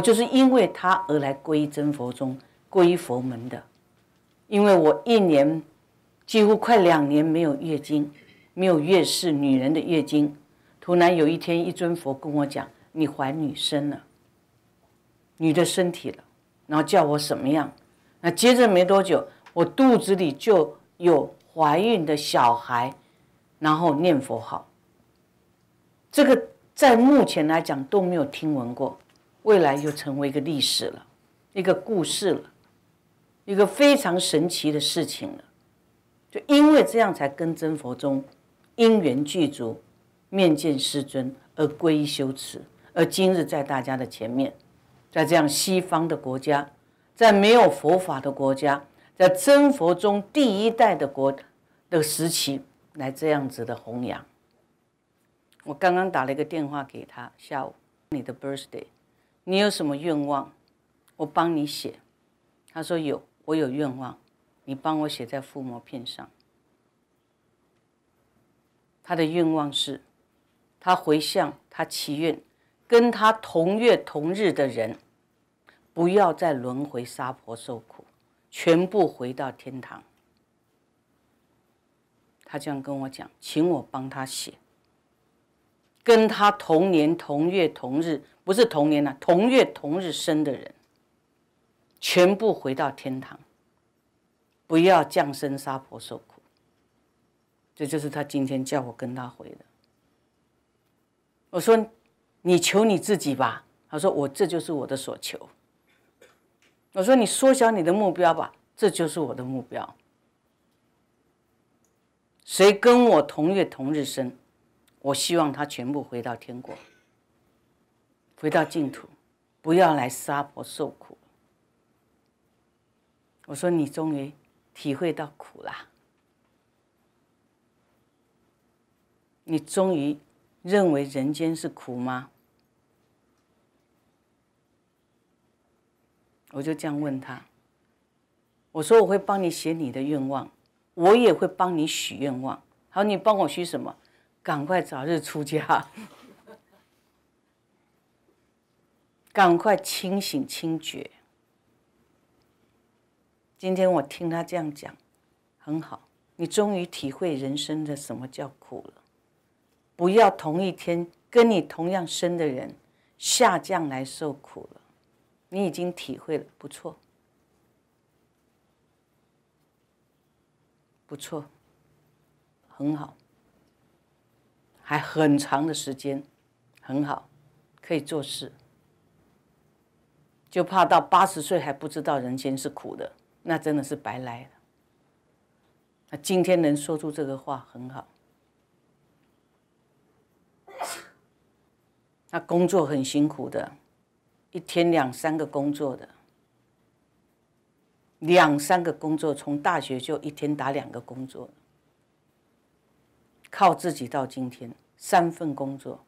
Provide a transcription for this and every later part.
我就是因为他而来依真佛宗、依佛门的，因为我一年几乎快两年没有月经，没有月事，女人的月经，突然有一天一尊佛跟我讲：“你怀女生了，女的身体了。”然后叫我什么样？那接着没多久，我肚子里就有怀孕的小孩，然后念佛号，这个在目前来讲都没有听闻过。未来又成为一个历史了，一个故事了，一个非常神奇的事情了。就因为这样，才跟真佛宗因缘具足，面见师尊而皈依修持。而今日在大家的前面，在这样西方的国家，在没有佛法的国家，在真佛宗第一代的国的时期来这样子的弘扬。我刚刚打了一个电话给他，下午你的 birthday。你有什么愿望，我帮你写。他说有，我有愿望，你帮我写在附魔片上。他的愿望是，他回向，他祈愿，跟他同月同日的人，不要再轮回杀婆受苦，全部回到天堂。他这样跟我讲，请我帮他写，跟他同年同月同日。不是同年啊，同月同日生的人，全部回到天堂，不要降生杀婆受苦。这就是他今天叫我跟他回的。我说：“你求你自己吧。”他说：“我这就是我的所求。”我说：“你缩小你的目标吧，这就是我的目标。谁跟我同月同日生，我希望他全部回到天国。”回到净土，不要来娑婆受苦。我说：“你终于体会到苦啦，你终于认为人间是苦吗？”我就这样问他。我说：“我会帮你写你的愿望，我也会帮你许愿望。好，你帮我许什么？赶快早日出家。”赶快清醒、清觉。今天我听他这样讲，很好。你终于体会人生的什么叫苦了。不要同一天跟你同样生的人下降来受苦了。你已经体会了，不错，不错，很好，还很长的时间，很好，可以做事。就怕到八十岁还不知道人间是苦的，那真的是白来了。那今天能说出这个话很好。那工作很辛苦的，一天两三个工作的，两三个工作，从大学就一天打两个工作靠自己到今天三份工作。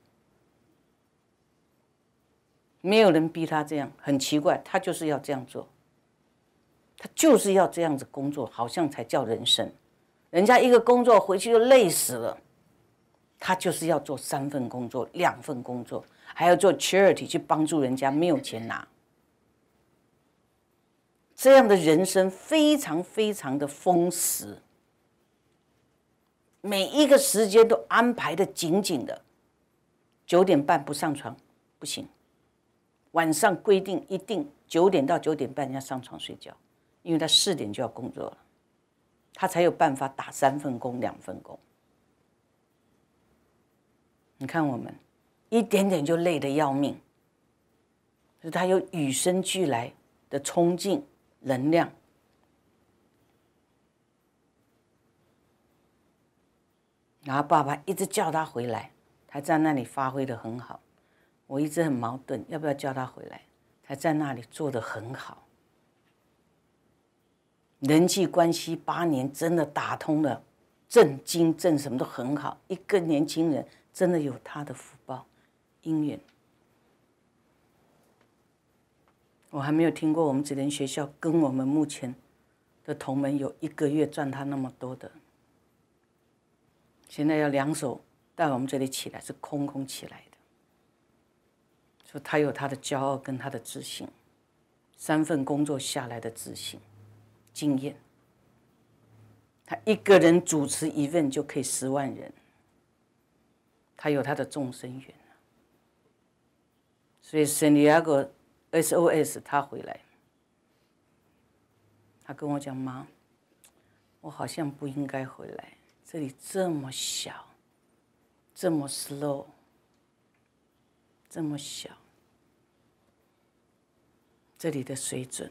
没有人逼他这样，很奇怪，他就是要这样做，他就是要这样子工作，好像才叫人生。人家一个工作回去就累死了，他就是要做三份工作，两份工作，还要做 charity 去帮助人家没有钱拿，这样的人生非常非常的丰实，每一个时间都安排的紧紧的，九点半不上床不行。晚上规定一定九点到九点半要上床睡觉，因为他四点就要工作了，他才有办法打三份工两份工。你看我们一点点就累的要命，所以他有与生俱来的冲劲能量。然后爸爸一直叫他回来，他在那里发挥的很好。我一直很矛盾，要不要叫他回来？他在那里做的很好，人际关系八年真的打通了，正经正什么都很好。一个年轻人真的有他的福报、姻缘。我还没有听过我们紫莲学校跟我们目前的同门有一个月赚他那么多的。现在要两手带我们这里起来，是空空起来的。说他有他的骄傲跟他的自信，三份工作下来的自信、经验，他一个人主持一份就可以十万人，他有他的众生缘，所以圣地亚哥 SOS 他回来，他跟我讲妈，我好像不应该回来，这里这么小，这么 slow，这么小。这里的水准，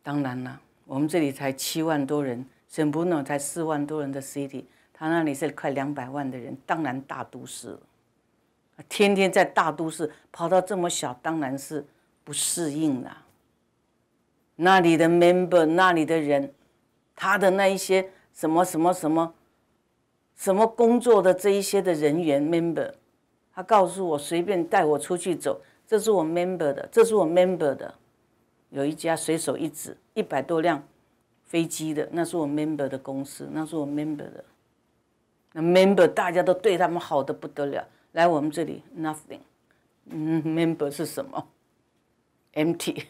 当然了，我们这里才七万多人，圣不诺才四万多人的 CT，i y 他那里是快两百万的人，当然大都市，天天在大都市跑到这么小，当然是不适应了。那里的 member，那里的人，他的那一些什么什么什么什么工作的这一些的人员 member，他告诉我随便带我出去走。这是我 member 的，这是我 member 的，有一家随手一指一百多辆飞机的，那是我 member 的公司，那是我 member 的，那 member 大家都对他们好的不得了，来我们这里 nothing，嗯，member 是什么？empty，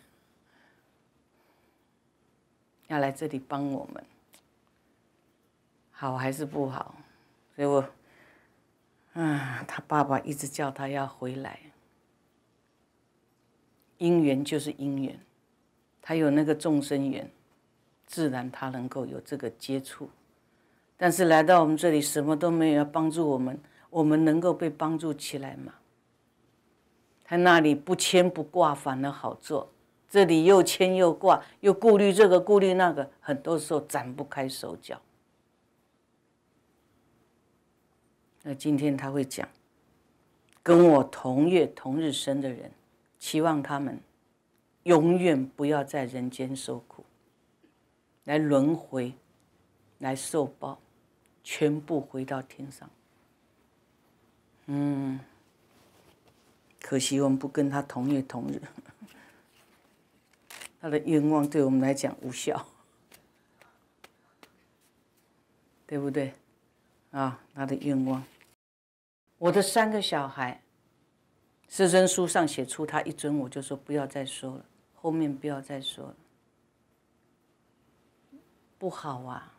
要来这里帮我们，好还是不好？所以我，啊，他爸爸一直叫他要回来。因缘就是因缘，他有那个众生缘，自然他能够有这个接触。但是来到我们这里，什么都没有要帮助我们，我们能够被帮助起来吗？他那里不牵不挂反而好做，这里又牵又挂，又顾虑这个顾虑那个，很多时候展不开手脚。那今天他会讲，跟我同月同日生的人。期望他们永远不要在人间受苦，来轮回，来受报，全部回到天上。嗯，可惜我们不跟他同月同日，他的愿望对我们来讲无效，对不对？啊，他的愿望，我的三个小孩。师生书上写出他一尊，我就说不要再说了，后面不要再说了，不好啊！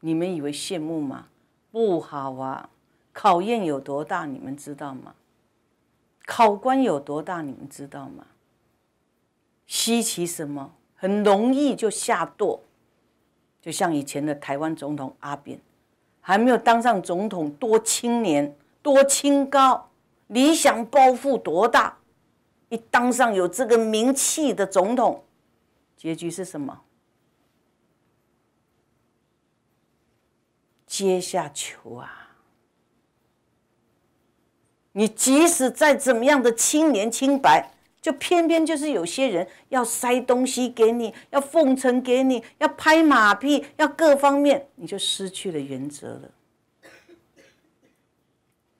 你们以为羡慕吗？不好啊！考验有多大，你们知道吗？考官有多大，你们知道吗？稀奇什么？很容易就下堕，就像以前的台湾总统阿扁，还没有当上总统，多清廉，多清高。理想抱负多大，一当上有这个名气的总统，结局是什么？阶下囚啊！你即使再怎么样的清廉清白，就偏偏就是有些人要塞东西给你，要奉承给你，要拍马屁，要各方面，你就失去了原则了。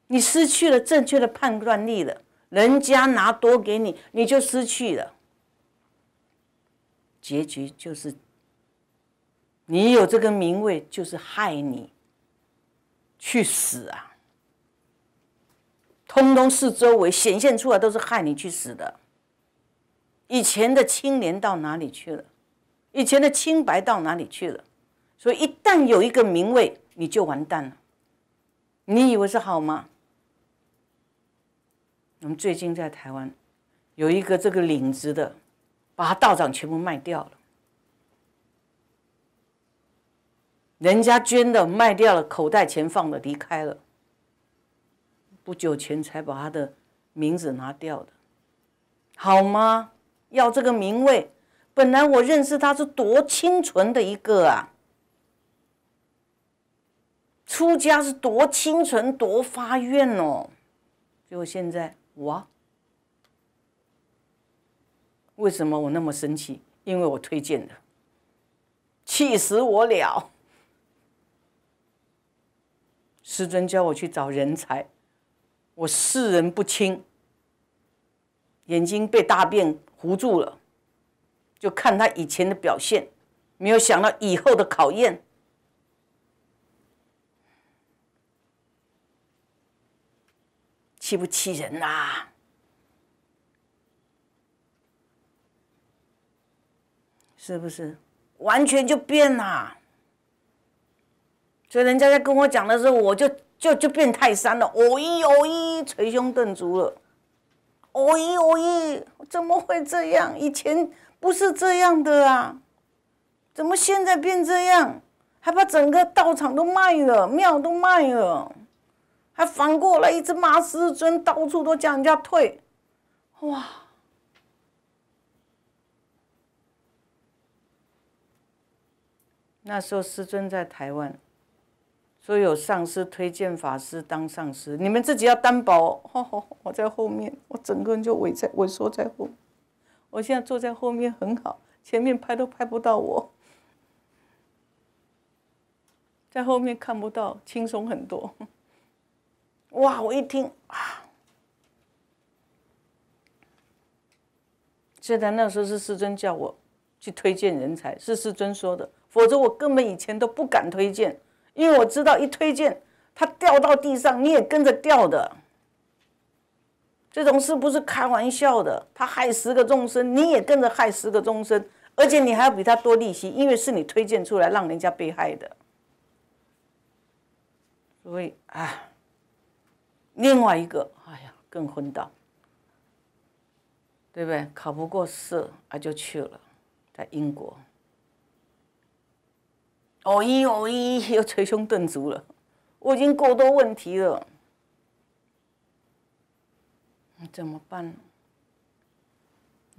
你失去了正确的判断力了，人家拿多给你，你就失去了。结局就是，你有这个名位，就是害你去死啊！通通是周围显现出来，都是害你去死的。以前的清廉到哪里去了？以前的清白到哪里去了？所以一旦有一个名位，你就完蛋了。你以为是好吗？我们最近在台湾有一个这个领子的，把他道长全部卖掉了，人家捐的卖掉了，口袋钱放了离开了。不久前才把他的名字拿掉的，好吗？要这个名位？本来我认识他是多清纯的一个啊，出家是多清纯多发愿哦，结果现在。我为什么我那么生气？因为我推荐的，气死我了！师尊叫我去找人才，我视人不清，眼睛被大便糊住了，就看他以前的表现，没有想到以后的考验。气不气人呐？是不是完全就变啦？所以人家在跟我讲的时候，我就就就变泰山了，哦咦哦咦，捶胸顿足了，哦咦哦咦，怎么会这样？以前不是这样的啊，怎么现在变这样？还把整个道场都卖了，庙都卖了。还反过来一直骂师尊，到处都叫人家退。哇！那时候师尊在台湾，说有上师推荐法师当上师，你们自己要担保。我在后面，我整个人就萎在萎缩在后。我现在坐在后面很好，前面拍都拍不到我，在后面看不到，轻松很多。哇！我一听啊，记得那时候是师尊叫我去推荐人才，是师尊说的，否则我根本以前都不敢推荐，因为我知道一推荐他掉到地上，你也跟着掉的。这种事不是开玩笑的，他害十个众生，你也跟着害十个众生，而且你还要比他多利息，因为是你推荐出来让人家被害的，所以啊。另外一个，哎呀，更昏倒，对不对？考不过试，啊，就去了，在英国。哦咦哦咦，又捶胸顿足了。我已经过多问题了，那怎么办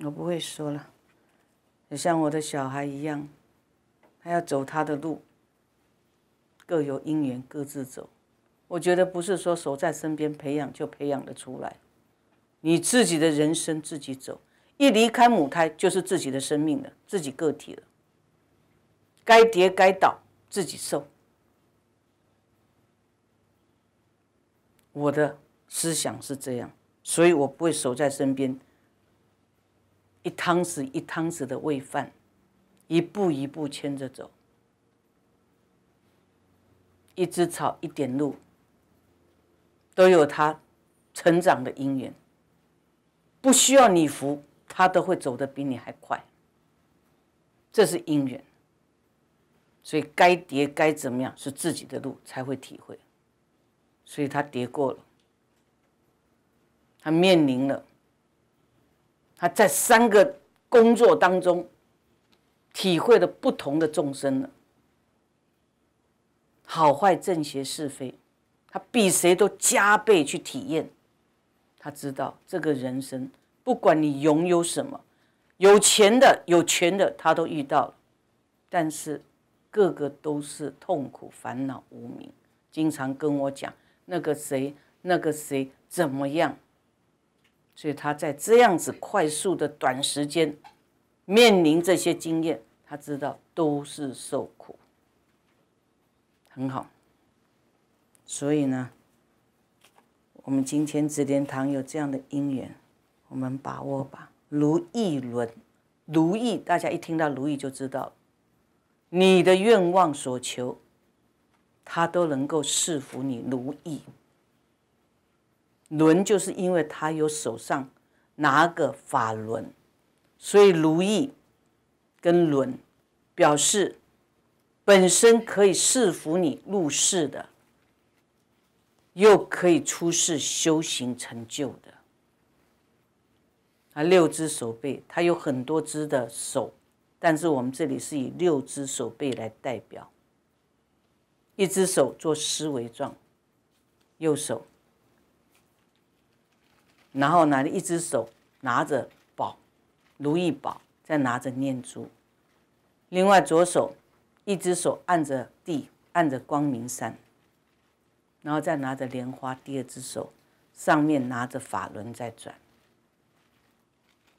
我不会说了，也像我的小孩一样，他要走他的路，各有因缘，各自走。我觉得不是说守在身边培养就培养得出来，你自己的人生自己走，一离开母胎就是自己的生命了，自己个体了，该跌该倒自己受。我的思想是这样，所以我不会守在身边，一汤匙一汤匙的喂饭，一步一步牵着走，一枝草一点路。都有他成长的因缘，不需要你扶，他都会走得比你还快。这是因缘，所以该跌该怎么样是自己的路才会体会。所以他跌过了，他面临了，他在三个工作当中体会了不同的众生了，好坏正邪是非。他比谁都加倍去体验，他知道这个人生，不管你拥有什么，有钱的、有权的，他都遇到了，但是个个都是痛苦、烦恼、无名，经常跟我讲那个谁、那个谁怎么样，所以他在这样子快速的短时间面临这些经验，他知道都是受苦，很好。所以呢，我们今天紫莲堂有这样的因缘，我们把握吧。如意轮，如意，大家一听到如意就知道，你的愿望所求，他都能够赐福你如意。轮就是因为他有手上拿个法轮，所以如意跟轮，表示本身可以赐福你入世的。又可以出示修行成就的啊，六只手背，它有很多只的手，但是我们这里是以六只手背来代表。一只手做思维状，右手，然后呢，一只手拿着宝如意宝，再拿着念珠，另外左手，一只手按着地，按着光明山。然后再拿着莲花，第二只手上面拿着法轮在转，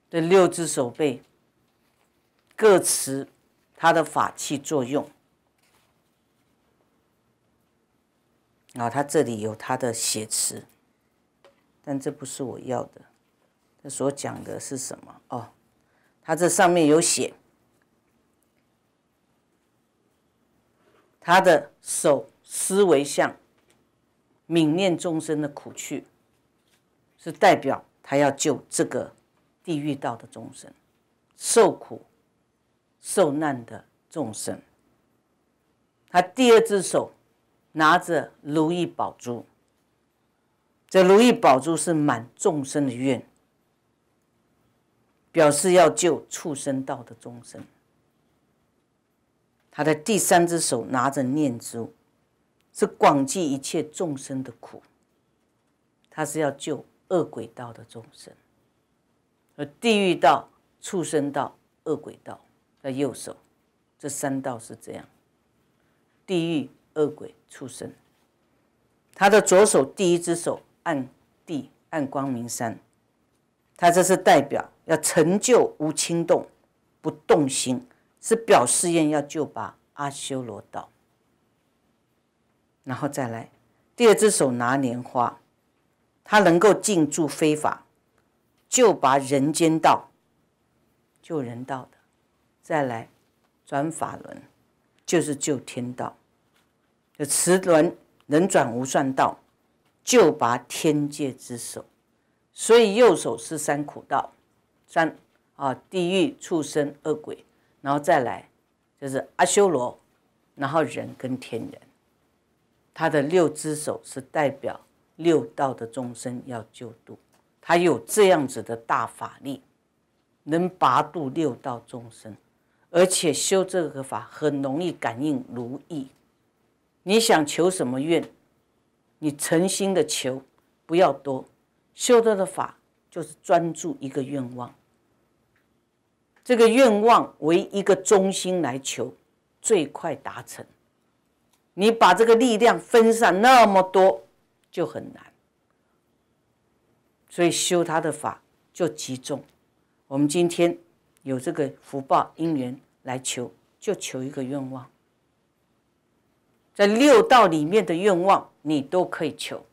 这六只手背各持它的法器作用。然后它这里有它的写词，但这不是我要的。它所讲的是什么？哦，它这上面有写，它的手思维像泯念众生的苦趣，是代表他要救这个地狱道的众生受苦受难的众生。他第二只手拿着如意宝珠，这如意宝珠是满众生的愿，表示要救畜生道的众生。他的第三只手拿着念珠。是广济一切众生的苦，他是要救恶鬼道的众生，而地狱道、畜生道、恶鬼道的右手，这三道是这样：地狱、恶鬼、畜生。他的左手第一只手按地，按光明山，他这是代表要成就无轻动，不动心，是表示愿要救拔阿修罗道。然后再来，第二只手拿莲花，他能够进驻非法，救拔人间道，救人道的。再来转法轮，就是救天道，就慈轮能转无算道，救拔天界之手。所以右手是三苦道，三啊，地狱、畜生、恶鬼，然后再来就是阿修罗，然后人跟天人。他的六只手是代表六道的众生要救度，他有这样子的大法力，能拔度六道众生，而且修这个法很容易感应如意。你想求什么愿，你诚心的求，不要多。修这个法就是专注一个愿望，这个愿望为一个中心来求，最快达成。你把这个力量分散那么多，就很难。所以修他的法就集中。我们今天有这个福报因缘来求，就求一个愿望。在六道里面的愿望，你都可以求。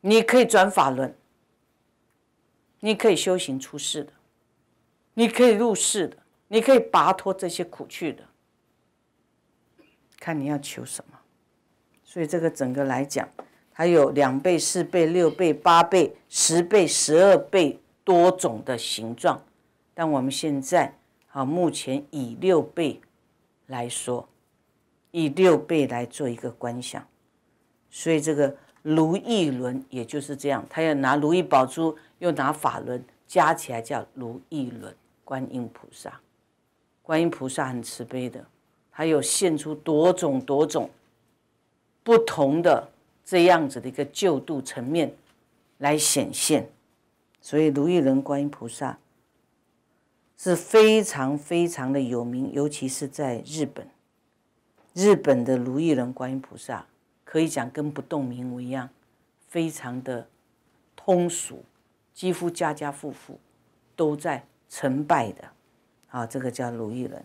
你可以转法轮，你可以修行出世的，你可以入世的，你可以拔脱这些苦趣的。看你要求什么，所以这个整个来讲，它有两倍、四倍、六倍、八倍、十倍、十二倍多种的形状。但我们现在，啊，目前以六倍来说，以六倍来做一个观想。所以这个如意轮也就是这样，他要拿如意宝珠，又拿法轮，加起来叫如意轮观音菩萨。观音菩萨很慈悲的。还有现出多种多种不同的这样子的一个救度层面来显现，所以如意轮观音菩萨是非常非常的有名，尤其是在日本。日本的如意轮观音菩萨可以讲跟不动明王一样，非常的通俗，几乎家家户户都在成拜的。啊，这个叫如意轮。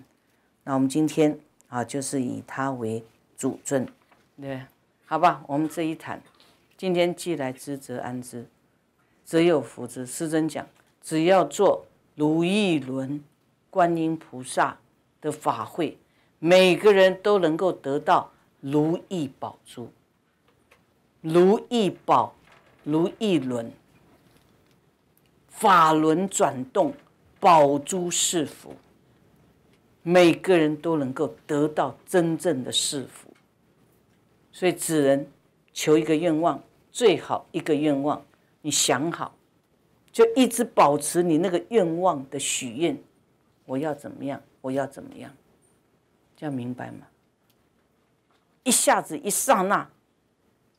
那我们今天。啊，就是以他为主尊，对，好吧，我们这一谈，今天既来之则安之，则有福之。师尊讲，只要做如意轮观音菩萨的法会，每个人都能够得到如意宝珠，如意宝，如意轮，法轮转动，宝珠是福。每个人都能够得到真正的赐福，所以只能求一个愿望，最好一个愿望。你想好，就一直保持你那个愿望的许愿。我要怎么样？我要怎么样？这样明白吗？一下子一刹那，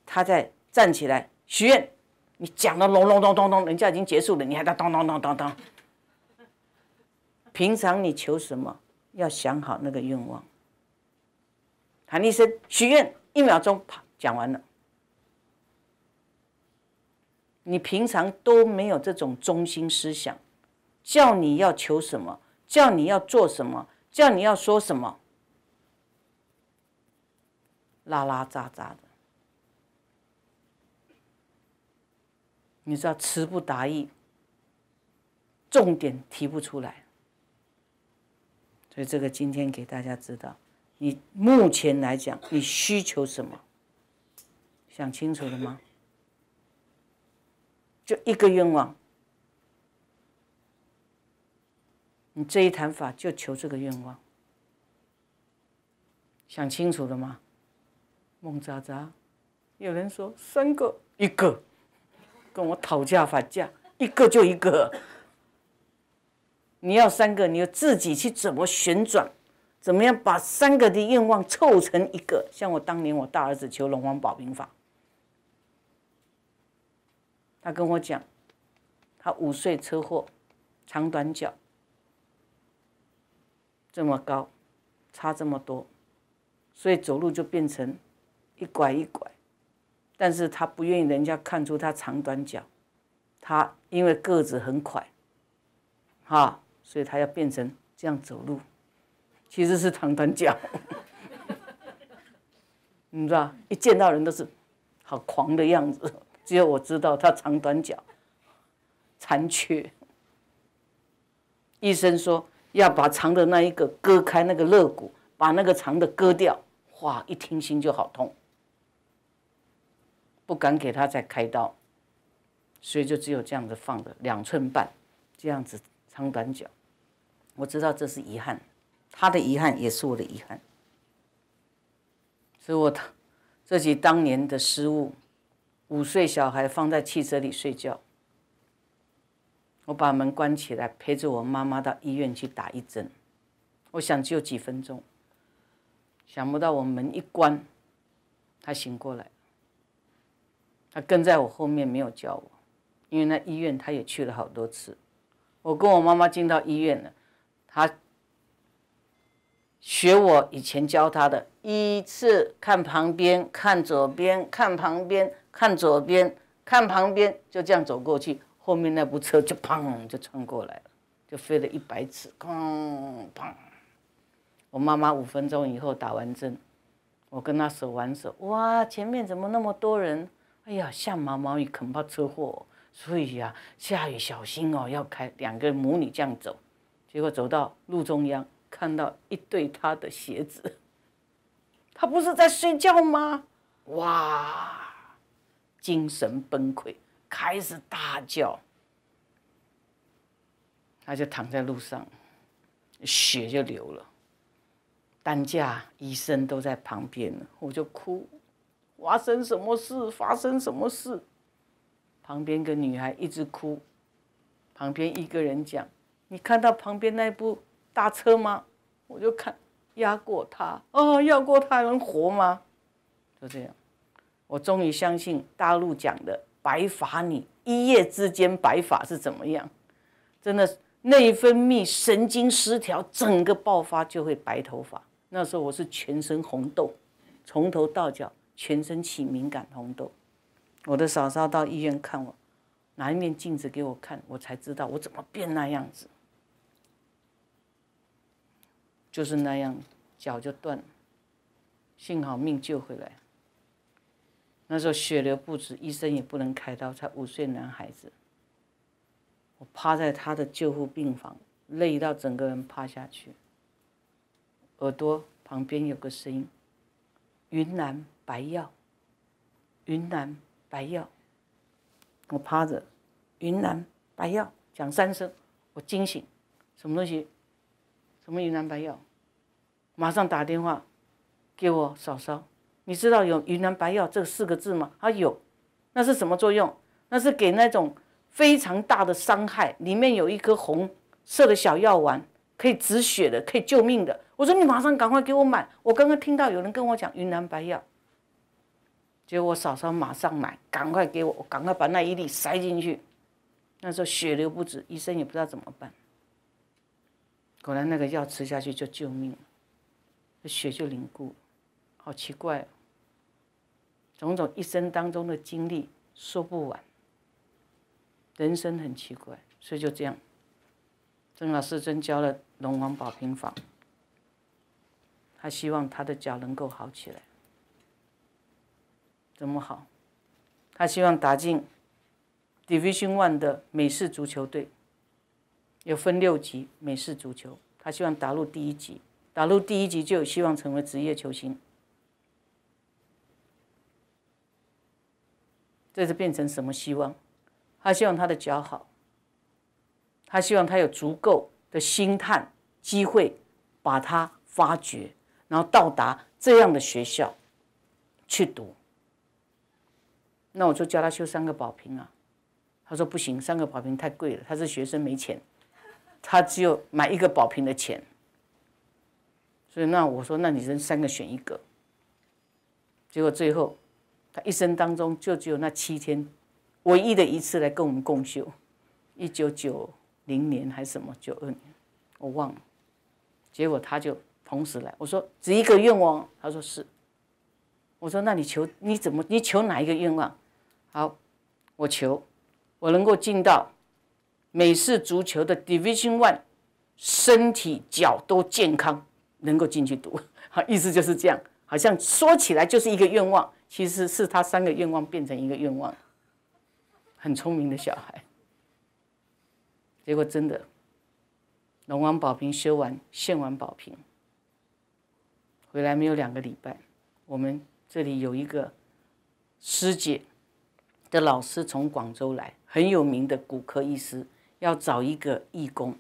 他在站起来许愿，你讲的隆隆咚咚咚，人家已经结束了，你还在咚咚咚咚咚。平常你求什么？要想好那个愿望，喊一声许愿，一秒钟，啪，讲完了。你平常都没有这种中心思想，叫你要求什么，叫你要做什么，叫你要说什么，拉拉杂杂的，你知道词不达意，重点提不出来。所以这个今天给大家知道，你目前来讲，你需求什么？想清楚了吗？就一个愿望，你这一谈法就求这个愿望。想清楚了吗？孟渣渣，有人说三个，一个，跟我讨价还价，一个就一个。你要三个，你要自己去怎么旋转，怎么样把三个的愿望凑成一个？像我当年，我大儿子求龙王保平法，他跟我讲，他五岁车祸，长短脚，这么高，差这么多，所以走路就变成一拐一拐。但是他不愿意人家看出他长短脚，他因为个子很矮，哈。所以他要变成这样走路，其实是长短脚，你知道一见到人都是好狂的样子，只有我知道他长短脚，残缺。医生说要把长的那一个割开，那个肋骨把那个长的割掉。哇，一听心就好痛，不敢给他再开刀，所以就只有这样子放着两寸半，这样子。长短脚，我知道这是遗憾，他的遗憾也是我的遗憾，所以我自己当年的失误，五岁小孩放在汽车里睡觉，我把门关起来，陪着我妈妈到医院去打一针，我想只有几分钟，想不到我门一关，他醒过来，他跟在我后面没有叫我，因为那医院他也去了好多次。我跟我妈妈进到医院了，她学我以前教她的，依次看旁边，看左边，看旁边，看左边，看旁边，就这样走过去。后面那部车就砰就穿过来了，就飞了一百尺，砰砰。我妈妈五分钟以后打完针，我跟她手挽手，哇，前面怎么那么多人？哎呀，像毛毛雨，恐怕车祸。所以呀，下雨小心哦，要开两个母女这样走。结果走到路中央，看到一对他的鞋子，他不是在睡觉吗？哇，精神崩溃，开始大叫。他就躺在路上，血就流了，担架、医生都在旁边我就哭，发生什么事？发生什么事？旁边个女孩一直哭，旁边一个人讲：“你看到旁边那部大车吗？”我就看，压过他，哦，压过他能活吗？就这样，我终于相信大陆讲的白发，你一夜之间白发是怎么样？真的，内分泌神经失调，整个爆发就会白头发。那时候我是全身红豆，从头到脚，全身起敏感红豆。我的嫂嫂到医院看我，拿一面镜子给我看，我才知道我怎么变那样子，就是那样，脚就断了，幸好命救回来。那时候血流不止，医生也不能开刀，才五岁男孩子，我趴在他的救护病房，累到整个人趴下去，耳朵旁边有个声音，云南白药，云南。白药，我趴着，云南白药，讲三声，我惊醒，什么东西？什么云南白药？马上打电话给我嫂嫂，你知道有云南白药这四个字吗？啊有，那是什么作用？那是给那种非常大的伤害，里面有一颗红色的小药丸，可以止血的，可以救命的。我说你马上赶快给我买，我刚刚听到有人跟我讲云南白药。结果我嫂嫂马上买，赶快给我，我赶快把那一粒塞进去。那时候血流不止，医生也不知道怎么办。果然那个药吃下去就救命，血就凝固，好奇怪。哦。种种一生当中的经历说不完，人生很奇怪，所以就这样。曾老师真教了龙王保平法，他希望他的脚能够好起来。怎么好？他希望打进 Division One 的美式足球队，有分六级美式足球，他希望打入第一级，打入第一级就有希望成为职业球星。这是变成什么希望？他希望他的脚好，他希望他有足够的心态，机会把他发掘，然后到达这样的学校去读。那我就教他修三个宝瓶啊，他说不行，三个宝瓶太贵了，他是学生没钱，他只有买一个宝瓶的钱。所以那我说，那你扔三个选一个。结果最后，他一生当中就只有那七天，唯一的一次来跟我们共修，一九九零年还是什么九二年，我忘了。结果他就同时来，我说只一个愿望，他说是。我说那你求你怎么你求哪一个愿望？好，我求我能够进到美式足球的 Division One，身体脚都健康，能够进去读。好，意思就是这样，好像说起来就是一个愿望，其实是他三个愿望变成一个愿望，很聪明的小孩。结果真的，龙王宝瓶修完，献完宝瓶，回来没有两个礼拜，我们这里有一个师姐。的老师从广州来，很有名的骨科医师，要找一个义工，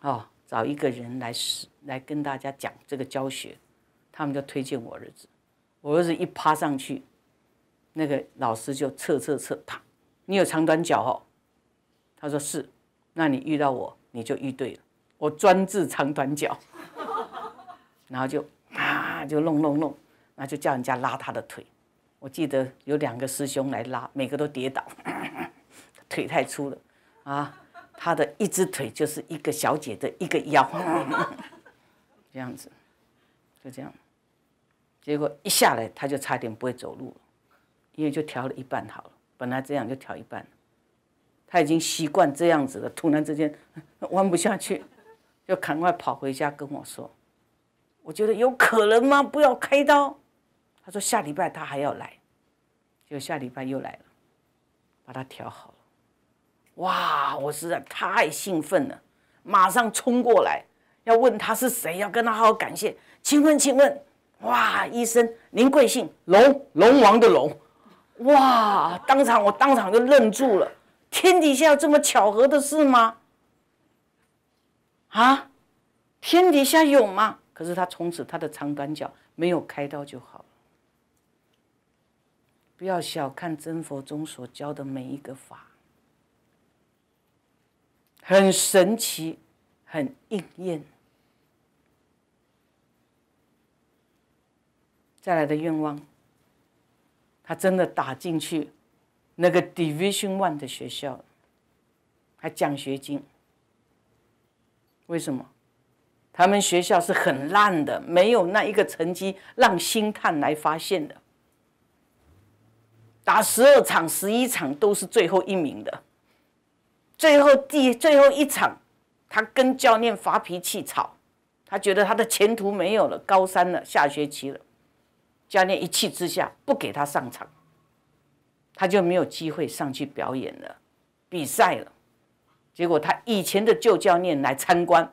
哦，找一个人来是来跟大家讲这个教学，他们就推荐我儿子。我儿子一趴上去，那个老师就测测测他，你有长短脚哦？他说是，那你遇到我你就遇对了，我专治长短脚，然后就啊就弄弄弄，那就叫人家拉他的腿。我记得有两个师兄来拉，每个都跌倒，腿太粗了啊！他的一只腿就是一个小姐的一个腰，这样子，就这样，结果一下来他就差点不会走路了，因为就调了一半好了，本来这样就调一半了，他已经习惯这样子了，突然之间 弯不下去，就赶快跑回家跟我说，我觉得有可能吗？不要开刀。他说下礼拜他还要来，就下礼拜又来了，把他调好了。哇，我实在太兴奋了，马上冲过来要问他是谁，要跟他好好感谢。请问请问，哇，医生您贵姓？龙龙王的龙。哇，当场我当场就愣住了，天底下有这么巧合的事吗？啊，天底下有吗？可是他从此他的长短脚没有开刀就好。不要小看真佛中所教的每一个法，很神奇，很应验。再来的愿望，他真的打进去那个 Division One 的学校，还奖学金。为什么？他们学校是很烂的，没有那一个成绩让星探来发现的。打十二场、十一场都是最后一名的，最后第最后一场，他跟教练发脾气吵，他觉得他的前途没有了，高三了，下学期了。教练一气之下不给他上场，他就没有机会上去表演了，比赛了。结果他以前的旧教练来参观，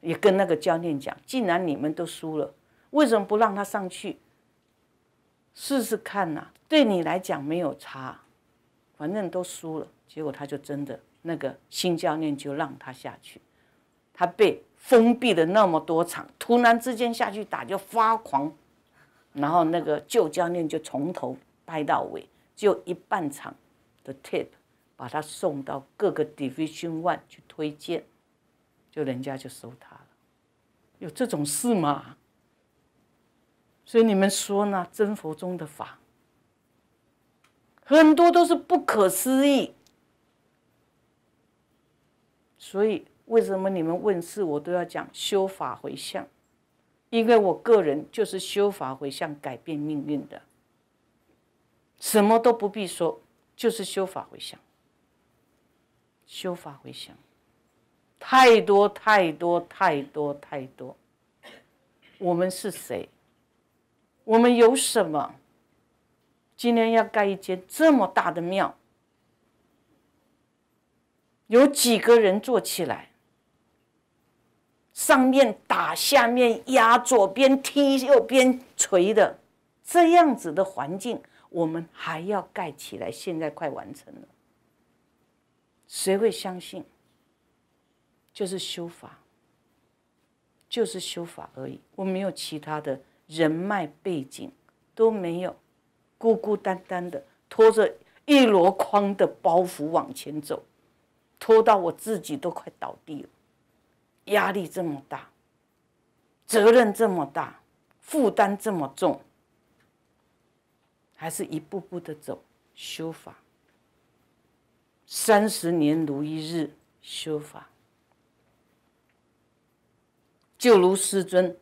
也跟那个教练讲：，既然你们都输了，为什么不让他上去？试试看呐，对你来讲没有差，反正都输了。结果他就真的那个新教练就让他下去，他被封闭了那么多场，突然之间下去打就发狂，然后那个旧教练就从头待到尾，就一半场的 tip 把他送到各个 division one 去推荐，就人家就收他了，有这种事吗？所以你们说呢？真佛中的法，很多都是不可思议。所以为什么你们问事，我都要讲修法回向？因为我个人就是修法回向改变命运的，什么都不必说，就是修法回向。修法回向，太多太多太多太多。我们是谁？我们有什么？今天要盖一间这么大的庙，有几个人做起来，上面打，下面压，左边踢，右边捶的这样子的环境，我们还要盖起来。现在快完成了，谁会相信？就是修法，就是修法而已，我没有其他的。人脉背景都没有，孤孤单单的拖着一箩筐的包袱往前走，拖到我自己都快倒地了，压力这么大，责任这么大，负担这么重，还是一步步的走修法，三十年如一日修法，就如师尊。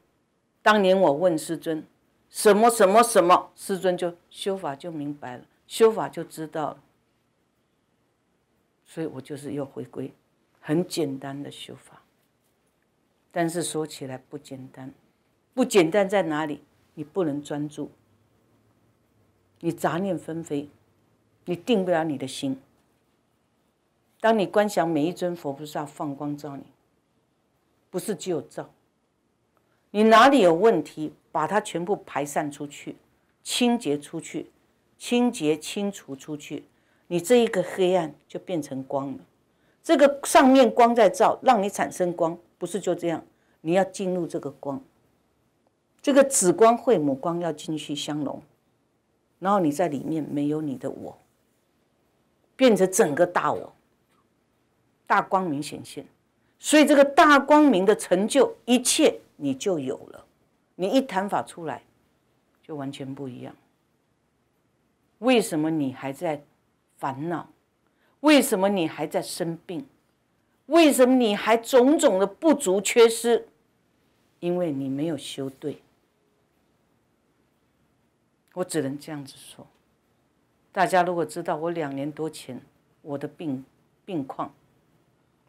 当年我问师尊，什么什么什么，师尊就修法就明白了，修法就知道了。所以我就是要回归很简单的修法，但是说起来不简单，不简单在哪里？你不能专注，你杂念纷飞，你定不了你的心。当你观想每一尊佛菩萨放光照你，不是只有照。你哪里有问题，把它全部排散出去，清洁出去，清洁清除出去，你这一个黑暗就变成光了。这个上面光在照，让你产生光，不是就这样，你要进入这个光，这个紫光、慧母光要进去相融，然后你在里面没有你的我，变成整个大我，大光明显现。所以这个大光明的成就一切。你就有了，你一谈法出来，就完全不一样。为什么你还在烦恼？为什么你还在生病？为什么你还种种的不足缺失？因为你没有修对。我只能这样子说。大家如果知道我两年多前我的病病况，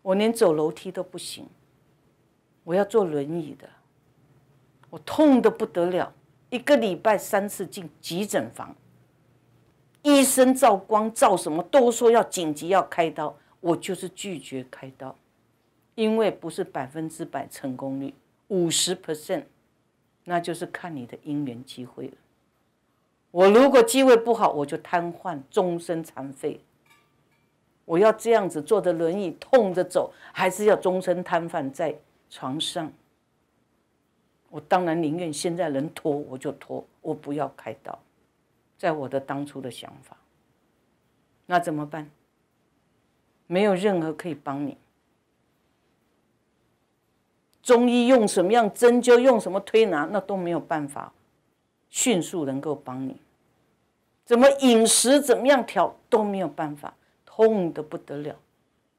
我连走楼梯都不行，我要坐轮椅的。我痛得不得了，一个礼拜三次进急诊房，医生照光照什么都说要紧急要开刀，我就是拒绝开刀，因为不是百分之百成功率，五十 percent，那就是看你的因缘机会了。我如果机会不好，我就瘫痪，终身残废。我要这样子坐着轮椅痛着走，还是要终身瘫痪在床上？我当然宁愿现在能拖我就拖，我不要开刀，在我的当初的想法。那怎么办？没有任何可以帮你。中医用什么样针灸，用什么推拿，那都没有办法迅速能够帮你。怎么饮食，怎么样调都没有办法，痛的不得了，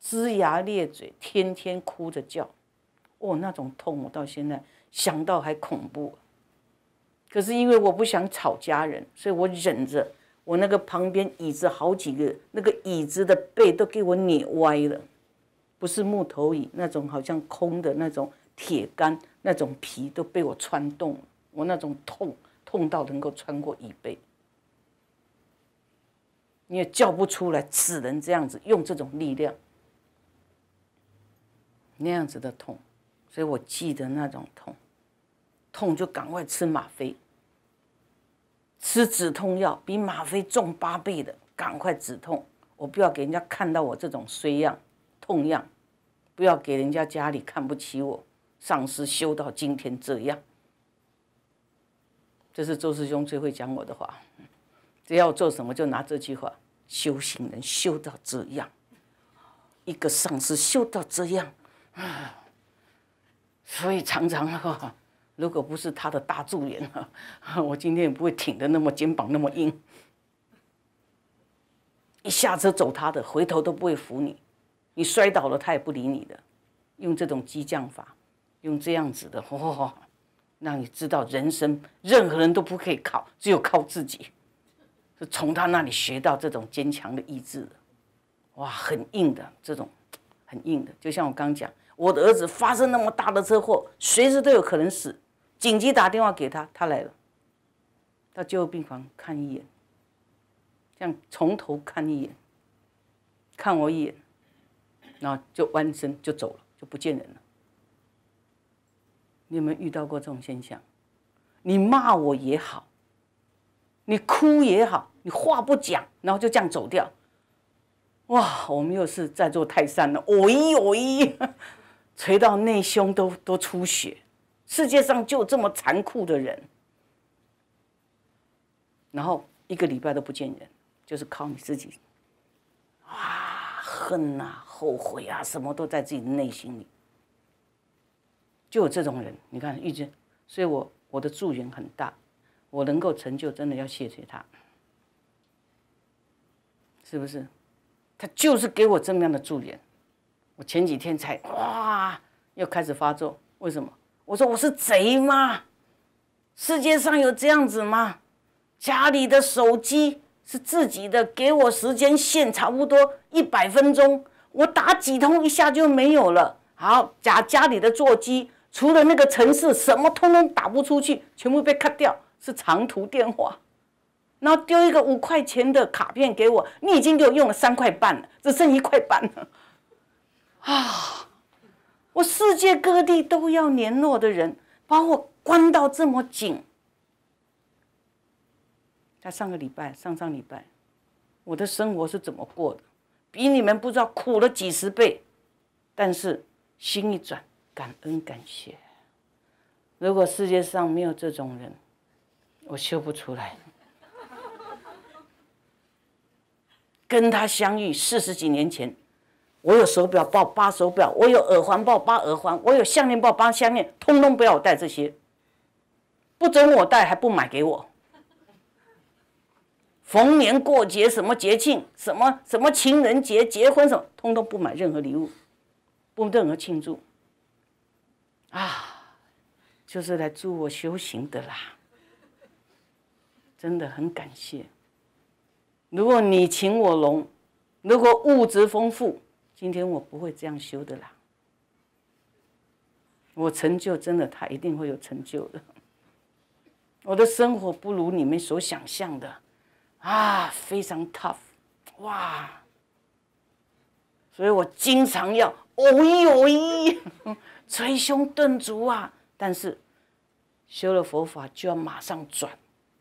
龇牙咧嘴，天天哭着叫。哦，那种痛，我到现在。想到还恐怖，可是因为我不想吵家人，所以我忍着。我那个旁边椅子好几个，那个椅子的背都给我捏歪了。不是木头椅那种，好像空的那种铁杆那种皮都被我穿动了。我那种痛，痛到能够穿过椅背，你也叫不出来，只能这样子用这种力量，那样子的痛，所以我记得那种痛。痛就赶快吃吗啡，吃止痛药比吗啡重八倍的，赶快止痛。我不要给人家看到我这种衰样、痛样，不要给人家家里看不起我。上司修到今天这样，这是周师兄最会讲我的话。只要做什么，就拿这句话：修行人修到这样，一个上司修到这样，啊，所以常常哈。如果不是他的大助人，我今天也不会挺得那么肩膀那么硬。一下车走他的，回头都不会扶你，你摔倒了他也不理你的，用这种激将法，用这样子的，让你知道人生任何人都不可以靠，只有靠自己。从他那里学到这种坚强的意志，哇，很硬的这种，很硬的。就像我刚讲，我的儿子发生那么大的车祸，随时都有可能死。紧急打电话给他，他来了，到最后病房看一眼，这样从头看一眼，看我一眼，然后就弯身就走了，就不见人了。你有没有遇到过这种现象？你骂我也好，你哭也好，你话不讲，然后就这样走掉。哇，我们又是在做泰山了，哦一哦一，捶 到内胸都都出血。世界上就这么残酷的人，然后一个礼拜都不见人，就是靠你自己，啊，恨啊，后悔啊，什么都在自己的内心里。就有这种人，你看遇见，所以我我的助缘很大，我能够成就，真的要谢谢他，是不是？他就是给我这么样的助缘，我前几天才哇又开始发作，为什么？我说我是贼吗？世界上有这样子吗？家里的手机是自己的，给我时间线差不多一百分钟，我打几通一下就没有了。好，假家里的座机除了那个城市，什么通通打不出去，全部被 cut 掉，是长途电话。然后丢一个五块钱的卡片给我，你已经给我用了三块半了，只剩一块半了。啊。我世界各地都要联络的人，把我关到这么紧。在上个礼拜、上上礼拜，我的生活是怎么过的？比你们不知道苦了几十倍。但是心一转，感恩感谢。如果世界上没有这种人，我修不出来。跟他相遇四十几年前。我有手表，抱八手表；我有耳环，抱八耳环；我有项链，抱八项链。通通不要我戴这些，不准我戴，还不买给我。逢年过节，什么节庆，什么什么情人节、结婚什么，通通不买任何礼物，不任何庆祝。啊，就是来助我修行的啦，真的很感谢。如果你情我浓，如果物质丰富，今天我不会这样修的啦！我成就真的，他一定会有成就的。我的生活不如你们所想象的啊，非常 tough 哇！所以我经常要哦咦哦咦，捶胸顿足啊！但是修了佛法就要马上转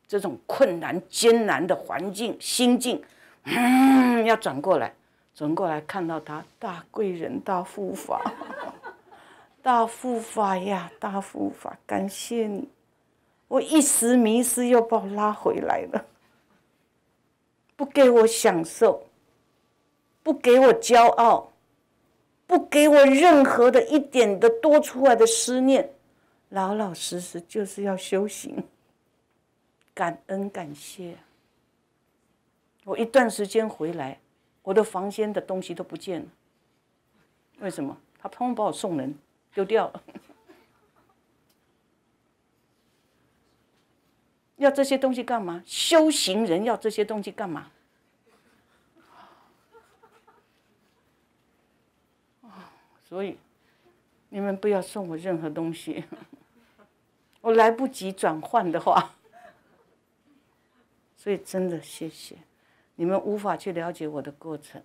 这种困难、艰难的环境心境，嗯，要转过来。转过来，看到他大贵人，大护法，大护法呀，大护法，感谢你，我一时迷失，又把我拉回来了，不给我享受，不给我骄傲，不给我任何的一点的多出来的思念，老老实实就是要修行，感恩感谢，我一段时间回来。我的房间的东西都不见了，为什么？他通通把我送人，丢掉了。要这些东西干嘛？修行人要这些东西干嘛？所以，你们不要送我任何东西，我来不及转换的话。所以，真的谢谢。你们无法去了解我的过程，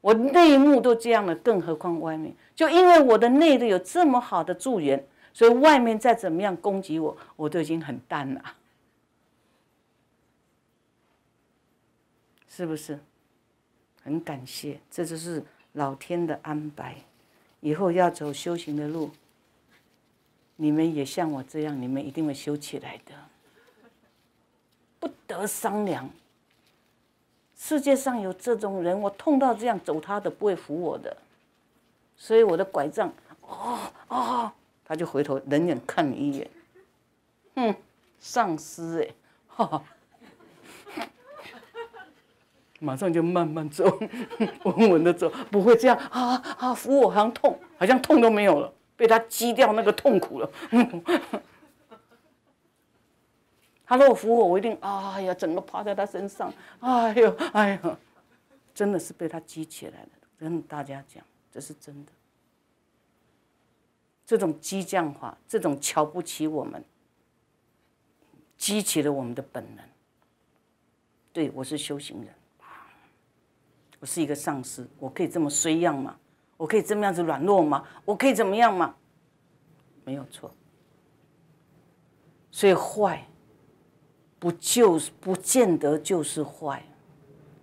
我内幕都这样了，更何况外面？就因为我的内的有这么好的助缘，所以外面再怎么样攻击我，我都已经很淡了，是不是？很感谢，这就是老天的安排。以后要走修行的路，你们也像我这样，你们一定会修起来的，不得商量。世界上有这种人，我痛到这样，走他的不会扶我的，所以我的拐杖，哦哦，他就回头冷眼看你一眼，哼，丧尸哎，哈 马上就慢慢走，稳稳的走，不会这样啊啊，扶我好像痛，好像痛都没有了，被他击掉那个痛苦了，嗯。他若服我，我，一定啊呀，整个趴在他身上，哎呦哎呦，真的是被他激起来了。跟大家讲，这是真的。这种激将法，这种瞧不起我们，激起了我们的本能。对我是修行人，我是一个上师，我可以这么衰样吗？我可以这么样子软弱吗？我可以怎么样吗？没有错，所以坏。不就是不见得就是坏，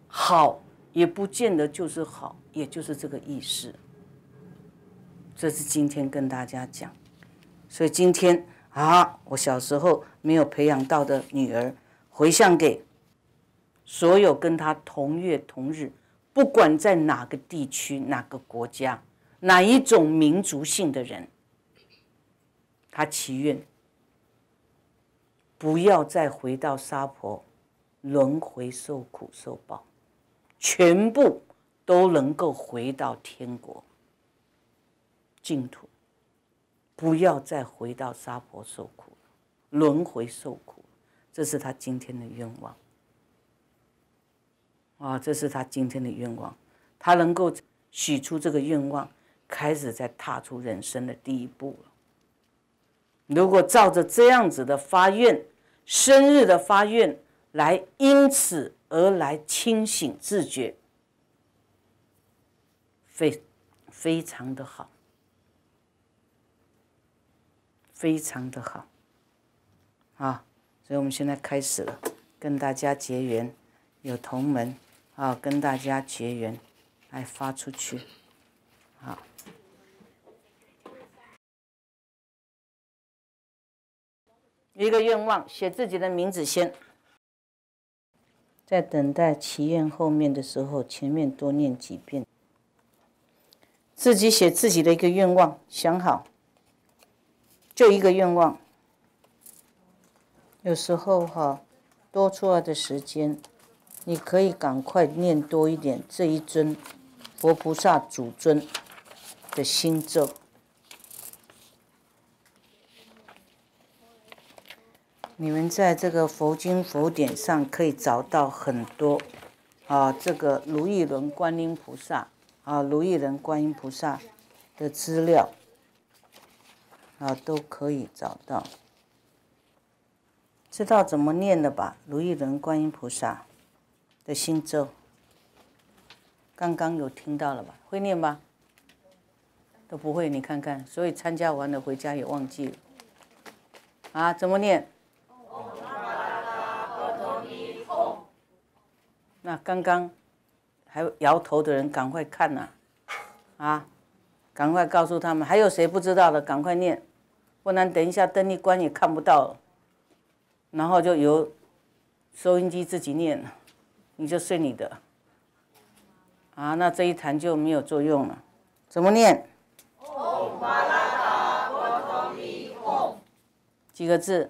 好也不见得就是好，也就是这个意思。这是今天跟大家讲，所以今天啊，我小时候没有培养到的女儿，回向给所有跟她同月同日，不管在哪个地区、哪个国家、哪一种民族性的人，她祈愿不要再回到沙婆轮回受苦受报，全部都能够回到天国净土。不要再回到沙婆受苦轮回受苦，这是他今天的愿望。啊，这是他今天的愿望。他能够许出这个愿望，开始在踏出人生的第一步了。如果照着这样子的发愿。生日的发愿，来因此而来清醒自觉，非非常的好，非常的好，啊！所以我们现在开始了，跟大家结缘，有同门啊，跟大家结缘，来发出去。一个愿望，写自己的名字先。在等待祈愿后面的时候，前面多念几遍。自己写自己的一个愿望，想好。就一个愿望。有时候哈，多出来的时间，你可以赶快念多一点。这一尊佛菩萨祖尊的心咒。你们在这个佛经佛典上可以找到很多，啊，这个如意轮观音菩萨，啊，如意轮观音菩萨的资料，啊，都可以找到。知道怎么念了吧？如意轮观音菩萨的心咒，刚刚有听到了吧？会念吧？都不会，你看看，所以参加完了回家也忘记了。啊，怎么念？那刚刚还摇头的人，赶快看呐！啊，赶快告诉他们，还有谁不知道的，赶快念，不然等一下灯一关也看不到。然后就由收音机自己念，你就睡你的。啊，那这一坛就没有作用了。怎么念？几个字？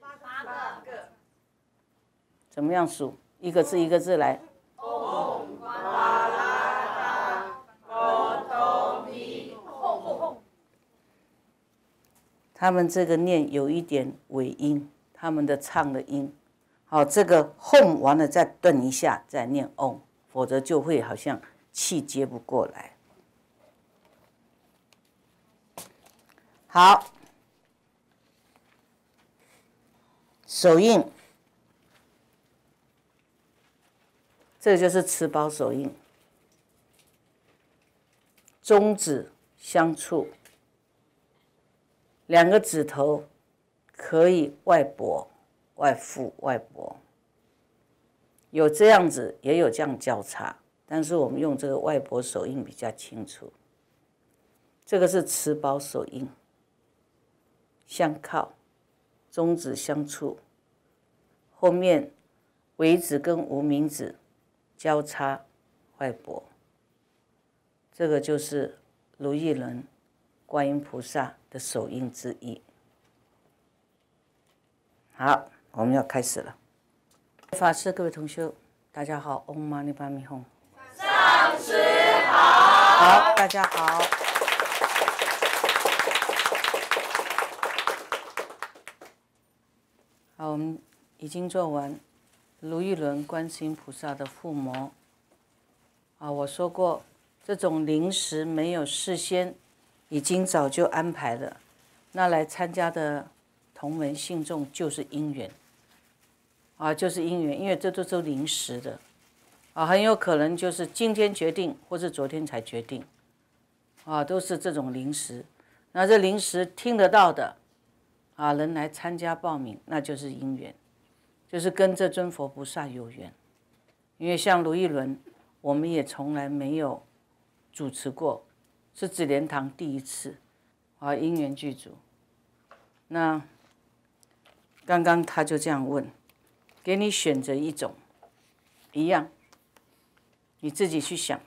八十个。怎么样数？一个字一个字来。他们这个念有一点尾音，他们的唱的音好，这个 home 完了再顿一下再念 on，否则就会好像气接不过来。好，手印。这就是持宝手印，中指相触，两个指头可以外拨、外覆、外拨，有这样子，也有这样交叉，但是我们用这个外拨手印比较清楚。这个是持宝手印，相靠，中指相触，后面尾指跟无名指。交叉，外勃，这个就是如意轮观音菩萨的手印之一。好，我们要开始了。法师、各位同修，大家好，嗡嘛呢叭咪吽。上师好。好，大家好。好，我们已经做完。如一轮观世音菩萨的附魔啊，我说过，这种临时没有事先，已经早就安排的，那来参加的同门信众就是因缘啊，就是因缘，因为这都是临时的啊，很有可能就是今天决定，或是昨天才决定啊，都是这种临时。那这临时听得到的啊，能来参加报名，那就是因缘。就是跟这尊佛菩萨有缘，因为像卢一伦，我们也从来没有主持过，是紫莲堂第一次，啊，因缘具足。那刚刚他就这样问，给你选择一种，一样，你自己去想。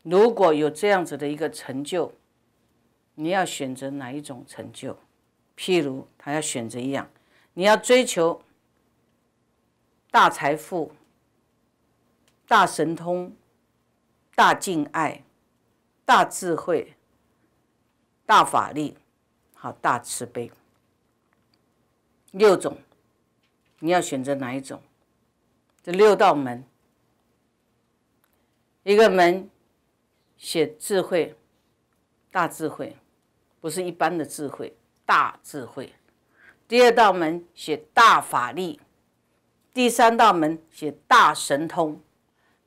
如果有这样子的一个成就，你要选择哪一种成就？譬如他要选择一样。你要追求大财富、大神通、大敬爱、大智慧、大法力，好，大慈悲。六种，你要选择哪一种？这六道门，一个门写智慧，大智慧，不是一般的智慧，大智慧。第二道门写大法力，第三道门写大神通，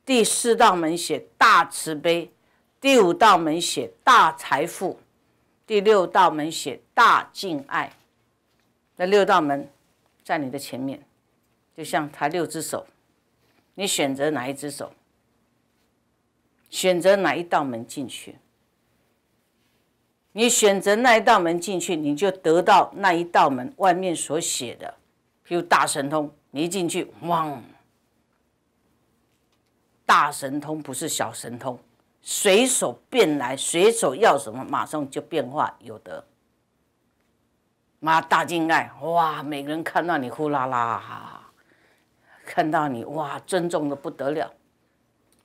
第四道门写大慈悲，第五道门写大财富，第六道门写大敬爱。这六道门在你的前面，就像他六只手，你选择哪一只手，选择哪一道门进去。你选择那一道门进去，你就得到那一道门外面所写的。譬如大神通，你一进去，哇！大神通不是小神通，随手变来，随手要什么，马上就变化有得。妈大敬爱，哇！每个人看到你呼啦啦，看到你哇，尊重的不得了，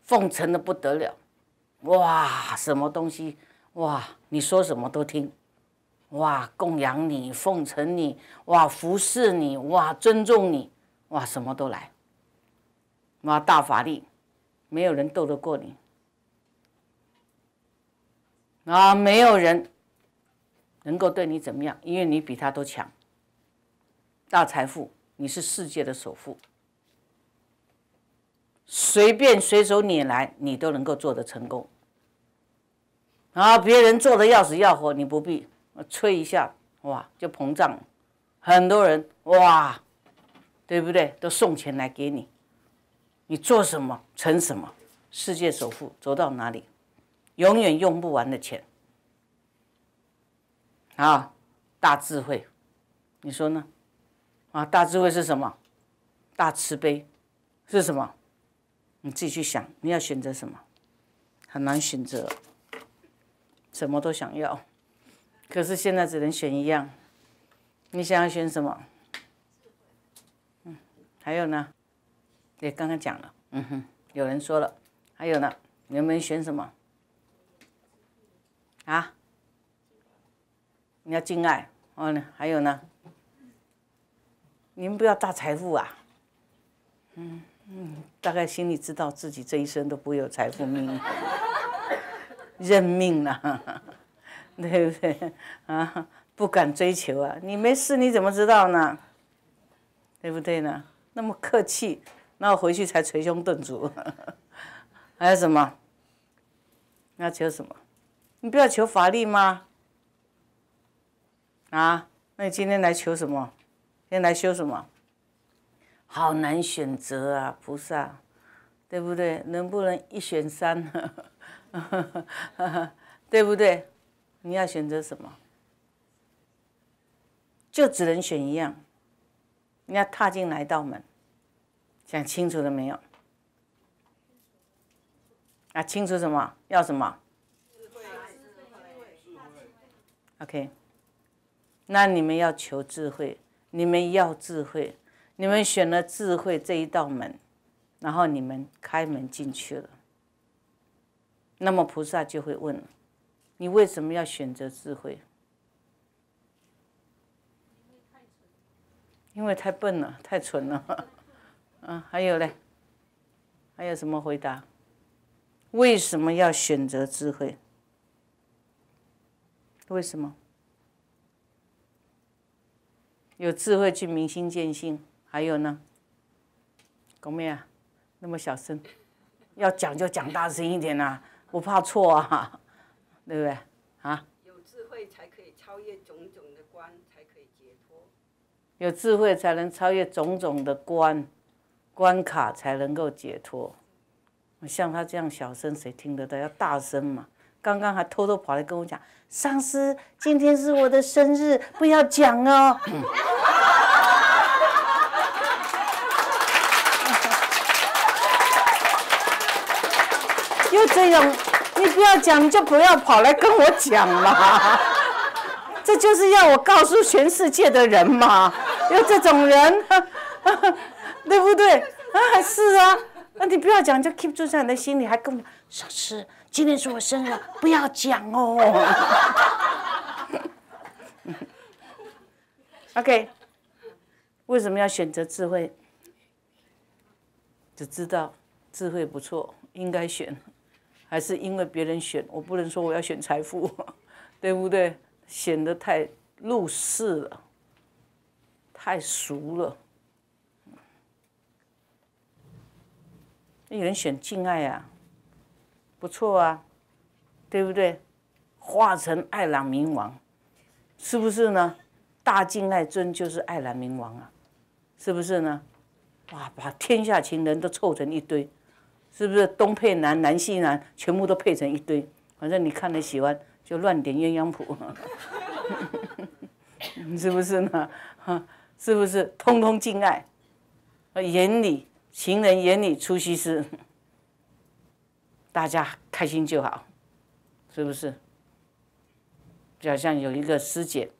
奉承的不得了，哇！什么东西，哇！你说什么都听，哇，供养你，奉承你，哇，服侍你，哇，尊重你，哇，什么都来，哇，大法力，没有人斗得过你，啊，没有人能够对你怎么样，因为你比他都强，大财富，你是世界的首富，随便随手你来，你都能够做得成功。啊！别人做的要死要活，你不必吹一下，哇，就膨胀了。很多人哇，对不对？都送钱来给你，你做什么成什么？世界首富走到哪里，永远用不完的钱啊！大智慧，你说呢？啊，大智慧是什么？大慈悲是什么？你自己去想，你要选择什么？很难选择。什么都想要，可是现在只能选一样。你想要选什么？嗯，还有呢？对，刚刚讲了。嗯哼，有人说了。还有呢？你们选什么？啊？你要敬爱哦？还有呢？你们不要大财富啊。嗯嗯，大概心里知道自己这一生都不会有财富命。认命了，对不对啊？不敢追求啊！你没事，你怎么知道呢？对不对呢？那么客气，那我回去才捶胸顿足，还有什么？那求什么？你不要求法力吗？啊？那你今天来求什么？今天来修什么？好难选择啊，菩萨，对不对？能不能一选三？对不对？你要选择什么？就只能选一样。你要踏进来一道门，想清楚了没有？啊，清楚什么？要什么？智慧。OK。那你们要求智慧，你们要智慧，你们选了智慧这一道门，然后你们开门进去了。那么菩萨就会问：“你为什么要选择智慧？因为太笨了，太蠢了。”啊，还有嘞，还有什么回答？为什么要选择智慧？为什么？有智慧去明心见性。还有呢，龚妹啊，那么小声，要讲就讲大声一点呐。不怕错啊，对不对啊？有智慧才可以超越种种的关，才可以解脱。有智慧才能超越种种的关关卡，才能够解脱。像他这样小声，谁听得到？要大声嘛！刚刚还偷偷跑来跟我讲，上司，今天是我的生日，不要讲哦。就这样，你不要讲，你就不要跑来跟我讲了。这就是要我告诉全世界的人嘛，有这种人，对不对？啊，是啊，那你不要讲，就 keep 住在你的心里，还跟我小吃，今天是我生日，不要讲哦。” OK，为什么要选择智慧？只知道智慧不错，应该选。还是因为别人选，我不能说我要选财富，对不对？显得太入世了，太俗了。有人选敬爱啊，不错啊，对不对？化成爱朗明王，是不是呢？大敬爱尊就是爱朗明王啊，是不是呢？哇，把天下情人都凑成一堆。是不是东配南，南西南，全部都配成一堆？反正你看了喜欢就乱点鸳鸯谱，是不是呢？是不是通通敬爱？眼里情人眼里出西施，大家开心就好，是不是？就好像有一个师姐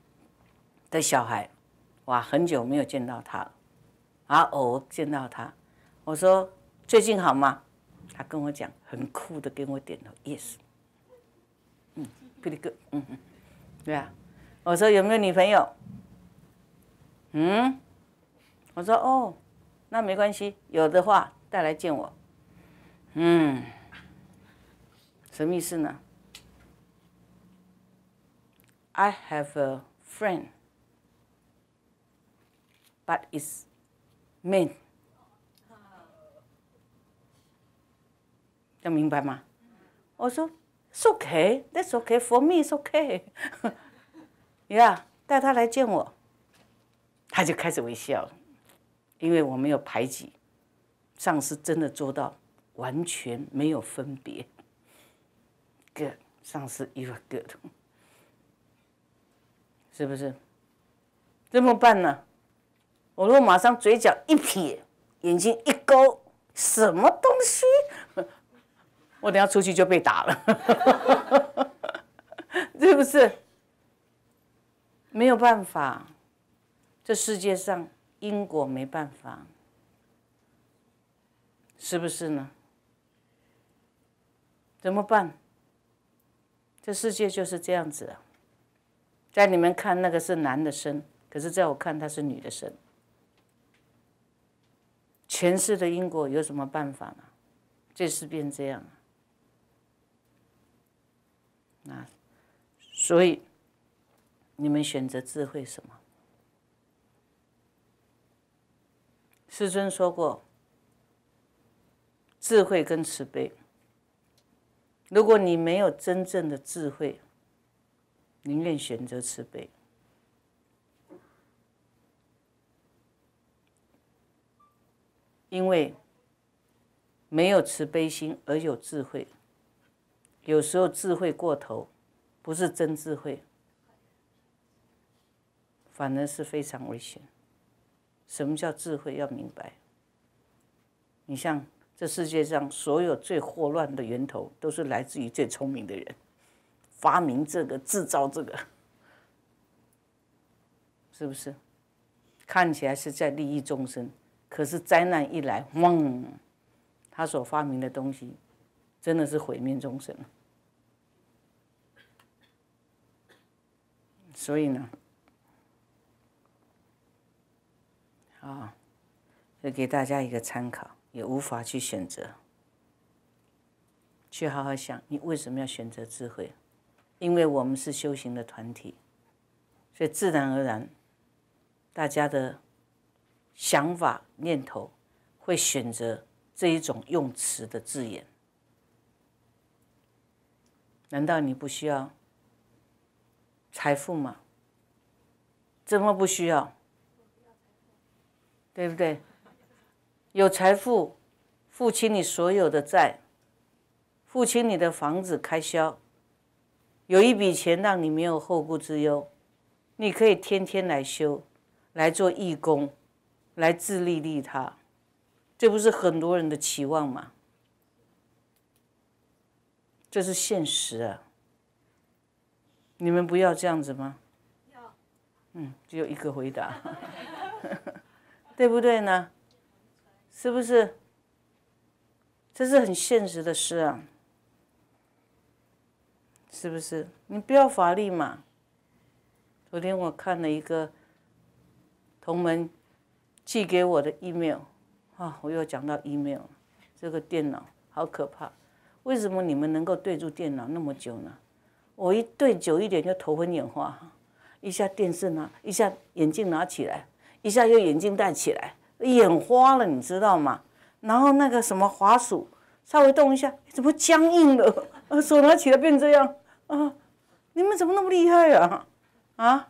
的小孩，哇，很久没有见到他了，啊，偶见到他，我说最近好吗？他跟我讲，很酷的，给我点头，yes，嗯，good，嗯嗯，对啊，我说有没有女朋友？嗯，我说哦，那没关系，有的话带来见我。嗯，什么意思呢？I have a friend, but it's men. 要明白吗？我说，OK，that's a OK for me，OK。看，带他来见我，他就开始微笑，因为我没有排挤。上司真的做到完全没有分别，good，上司 you are good，是不是？怎么办呢？我如果马上嘴角一撇，眼睛一勾，什么？我等下出去就被打了，是不是？没有办法，这世界上因果没办法，是不是呢？怎么办？这世界就是这样子啊！在你们看那个是男的生，可是在我看他是女的生。前世的因果有什么办法呢？这次变这样。那，所以你们选择智慧什么？师尊说过，智慧跟慈悲。如果你没有真正的智慧，宁愿选择慈悲，因为没有慈悲心而有智慧。有时候智慧过头，不是真智慧，反而是非常危险。什么叫智慧？要明白。你像这世界上所有最祸乱的源头，都是来自于最聪明的人，发明这个、制造这个，是不是？看起来是在利益众生，可是灾难一来，嗡，他所发明的东西。真的是毁灭终生，所以呢，啊，就给大家一个参考，也无法去选择，去好好想，你为什么要选择智慧？因为我们是修行的团体，所以自然而然，大家的想法念头会选择这一种用词的字眼。难道你不需要财富吗？怎么不需要？对不对？有财富，付清你所有的债，付清你的房子开销，有一笔钱让你没有后顾之忧，你可以天天来修，来做义工，来自立利他，这不是很多人的期望吗？这是现实啊！你们不要这样子吗？嗯，只有一个回答，对不对呢？是不是？这是很现实的事啊！是不是？你不要法力嘛？昨天我看了一个同门寄给我的 email 啊，我又讲到 email，这个电脑好可怕。为什么你们能够对住电脑那么久呢？我一对久一点就头昏眼花，一下电视拿，一下眼镜拿起来，一下又眼镜戴起来，眼花了，你知道吗？然后那个什么滑鼠，稍微动一下，怎么僵硬了？手拿起来变这样啊！你们怎么那么厉害啊？啊，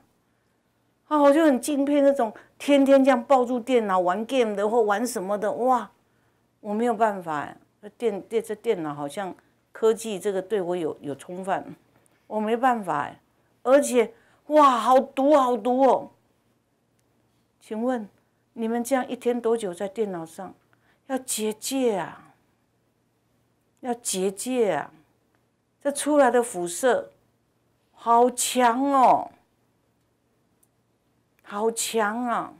啊，我就很敬佩那种天天这样抱住电脑玩 game 的或玩什么的，哇，我没有办法电电这电脑好像科技这个对我有有冲犯，我没办法哎，而且哇，好毒好毒哦！请问你们这样一天多久在电脑上？要结界啊！要结界啊！这出来的辐射好强哦，好强啊！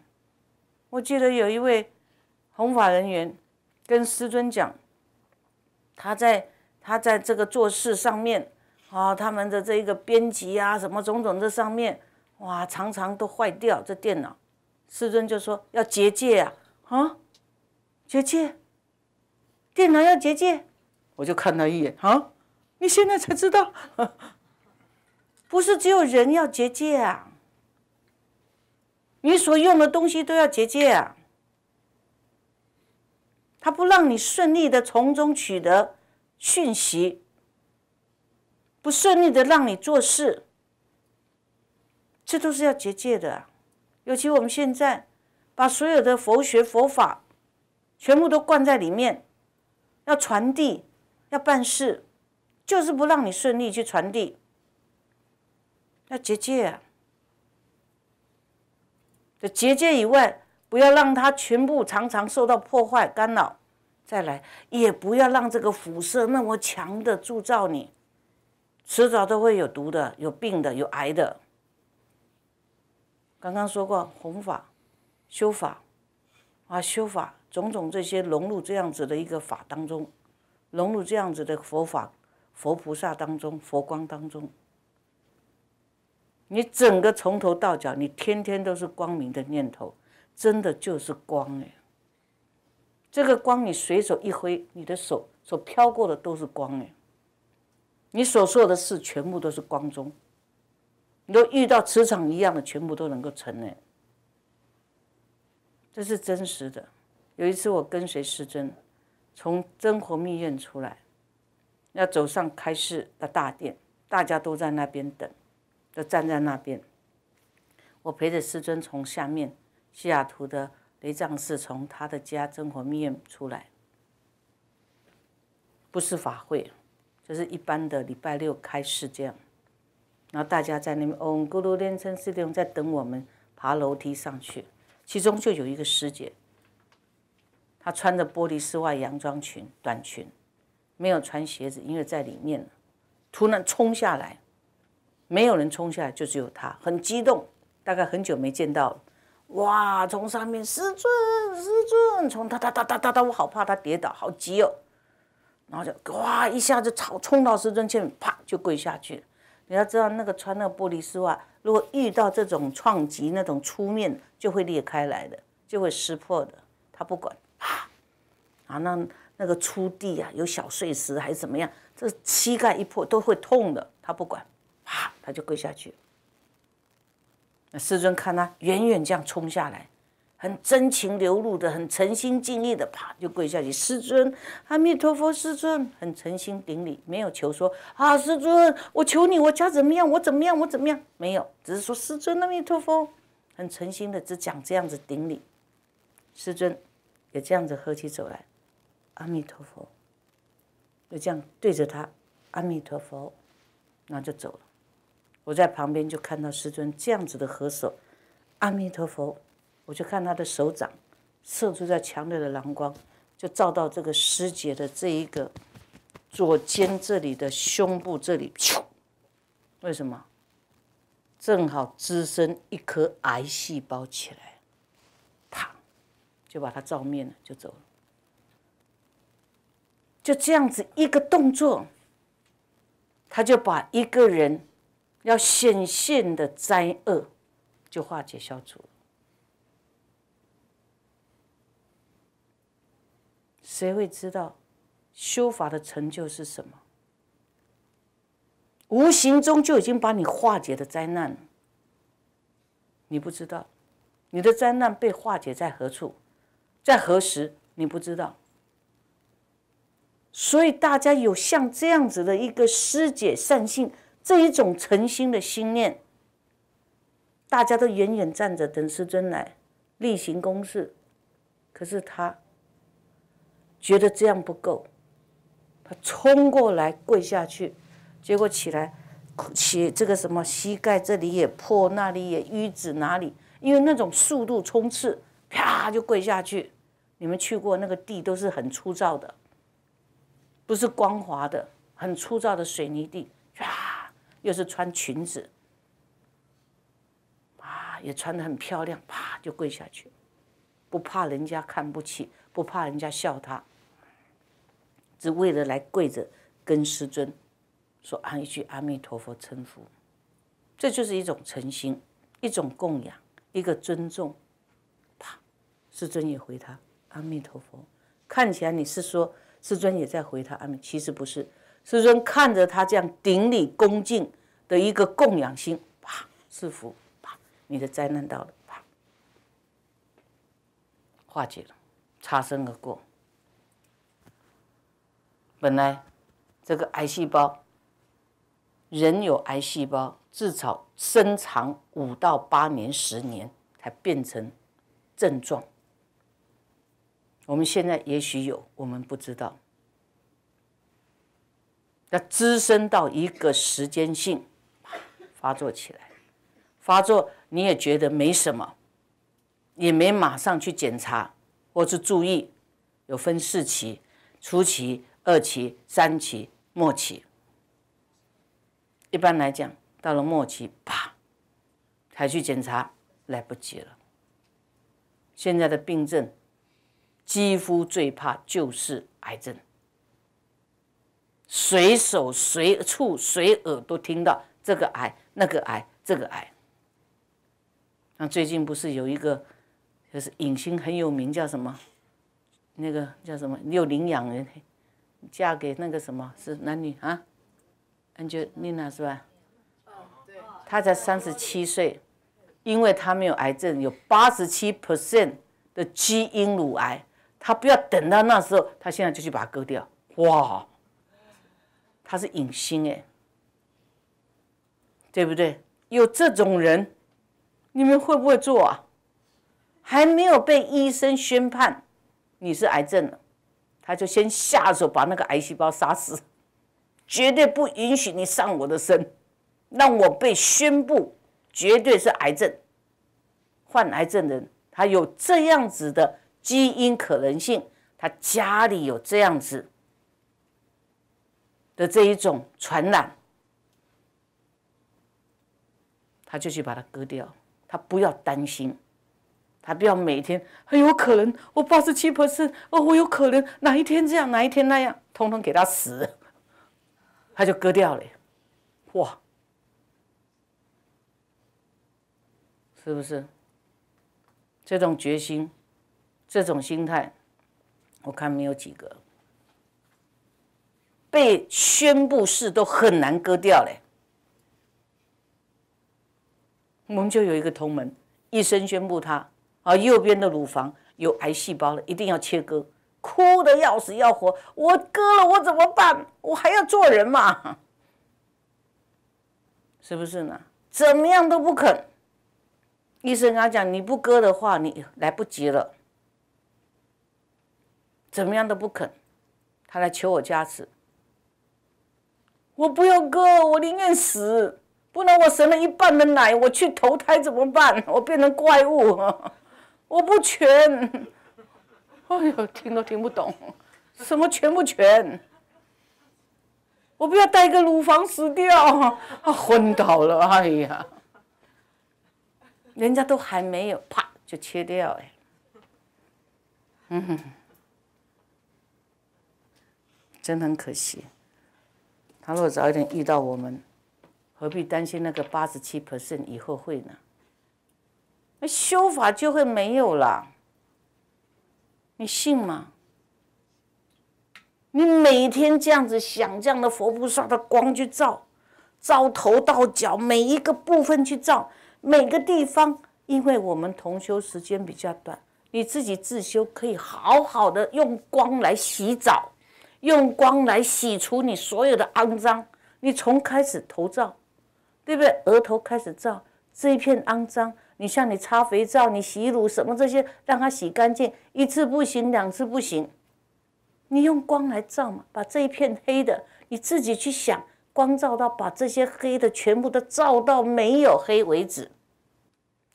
我记得有一位弘法人员跟师尊讲。他在他在这个做事上面啊，他们的这一个编辑啊，什么种种这上面哇，常常都坏掉这电脑。师尊就说要结界啊，啊，结界，电脑要结界。我就看他一眼啊，你现在才知道，不是只有人要结界啊，你所用的东西都要结界啊。他不让你顺利的从中取得讯息，不顺利的让你做事，这都是要结界的啊！尤其我们现在把所有的佛学佛法全部都灌在里面，要传递、要办事，就是不让你顺利去传递，要结界啊！这结界以外。不要让它全部常常受到破坏干扰，再来，也不要让这个辐射那么强的铸造你，迟早都会有毒的、有病的、有癌的。刚刚说过，弘法、修法啊，修法种种这些融入这样子的一个法当中，融入这样子的佛法、佛菩萨当中、佛光当中，你整个从头到脚，你天天都是光明的念头。真的就是光哎！这个光，你随手一挥，你的手所飘过的都是光哎。你所做的事，全部都是光中。你都遇到磁场一样的，全部都能够成哎。这是真实的。有一次，我跟随师尊从真活密院出来，要走上开示的大殿，大家都在那边等，都站在那边。我陪着师尊从下面。西雅图的雷藏寺从他的家真火密院出来，不是法会，就是一般的礼拜六开市这样。然后大家在那边嗡咕噜念称字，在等我们爬楼梯上去。其中就有一个师姐，她穿着玻璃丝袜、洋装裙、短裙，没有穿鞋子，因为在里面。突然冲下来，没有人冲下来，就只有她，很激动，大概很久没见到。哇！从上面石尊，石尊从哒哒哒哒哒哒，我好怕他跌倒，好急哦！然后就哇一下子朝冲到石尊前面，啪就跪下去。你要知道，那个穿那个玻璃丝袜，如果遇到这种撞击，那种粗面就会裂开来的，就会撕破的。他不管，啪！啊，那那个粗地啊，有小碎石还是怎么样？这膝盖一破都会痛的，他不管，啪，他就跪下去。师尊看他远远这样冲下来，很真情流露的，很诚心敬意的，啪就跪下去。师尊，阿弥陀佛，师尊，很诚心顶礼，没有求说啊，师尊，我求你，我家怎么样，我怎么样，我怎么样，没有，只是说师尊，阿弥陀佛，很诚心的只讲这样子顶礼。师尊也这样子合起走来，阿弥陀佛，就这样对着他，阿弥陀佛，然后就走了。我在旁边就看到师尊这样子的合手，阿弥陀佛，我就看他的手掌射出在强烈的蓝光，就照到这个师姐的这一个左肩这里的胸部这里，为什么？正好滋生一颗癌细胞起来，啪，就把它照灭了，就走了。就这样子一个动作，他就把一个人。要显现的灾厄就化解消除了，谁会知道修法的成就是什么？无形中就已经把你化解的灾难你不知道，你的灾难被化解在何处，在何时，你不知道。所以大家有像这样子的一个师姐善信。这一种诚心的心念，大家都远远站着等师尊来例行公事，可是他觉得这样不够，他冲过来跪下去，结果起来，起这个什么膝盖这里也破，那里也淤紫，哪里因为那种速度冲刺，啪就跪下去。你们去过那个地都是很粗糙的，不是光滑的，很粗糙的水泥地，啪。又是穿裙子，啊，也穿得很漂亮，啪就跪下去，不怕人家看不起，不怕人家笑他，只为了来跪着跟师尊说一句阿弥陀佛称佛，这就是一种诚心，一种供养，一个尊重。啪，师尊也回他阿弥陀佛。看起来你是说师尊也在回他阿弥，其实不是。师尊看着他这样顶礼恭敬的一个供养心，啪师福，啪你的灾难到了，啪化解了，擦身而过。本来这个癌细胞，人有癌细胞，至少生长五到八年、十年才变成症状。我们现在也许有，我们不知道。要滋生到一个时间性发作起来，发作你也觉得没什么，也没马上去检查或是注意。有分四期：初期、二期、三期、末期。一般来讲，到了末期，啪，才去检查，来不及了。现在的病症，几乎最怕就是癌症。随手随处随耳都听到这个癌那个癌这个癌。那最近不是有一个就是影星很有名叫什么？那个叫什么？有领养人，嫁给那个什么是男女啊？Angelina 是吧？哦，对。她才三十七岁，因为她没有癌症，有八十七 percent 的基因乳癌，她不要等到那时候，她现在就去把它割掉。哇！他是隐星哎，对不对？有这种人，你们会不会做啊？还没有被医生宣判你是癌症了，他就先下手把那个癌细胞杀死，绝对不允许你上我的身，让我被宣布绝对是癌症。患癌症的人他有这样子的基因可能性，他家里有这样子。的这一种传染，他就去把它割掉，他不要担心，他不要每天很有可能，我八十、七十，哦，我有可能哪一天这样，哪一天那样，通通给他死，他就割掉了，哇，是不是？这种决心，这种心态，我看没有几个。被宣布是都很难割掉嘞。我们就有一个同门，医生宣布他啊，右边的乳房有癌细胞了，一定要切割，哭的要死要活。我割了我怎么办？我还要做人嘛？是不是呢？怎么样都不肯。医生跟他讲，你不割的话，你来不及了。怎么样都不肯，他来求我加持。我不要割，我宁愿死，不然我省了一半的奶，我去投胎怎么办？我变成怪物，我不全，哎呦，听都听不懂，什么全不全？我不要带个乳房死掉，啊，昏倒了，哎呀，人家都还没有，啪就切掉，哎，嗯，哼，真的很可惜。他若早一点遇到我们，何必担心那个八十七 percent 以后会呢？那修法就会没有了，你信吗？你每天这样子想，这样的佛菩萨的光去照，照头到脚每一个部分去照，每个地方，因为我们同修时间比较短，你自己自修可以好好的用光来洗澡。用光来洗除你所有的肮脏，你从开始头照，对不对？额头开始照这一片肮脏，你像你擦肥皂、你洗乳什么这些，让它洗干净。一次不行，两次不行，你用光来照嘛，把这一片黑的你自己去想，光照到把这些黑的全部都照到没有黑为止。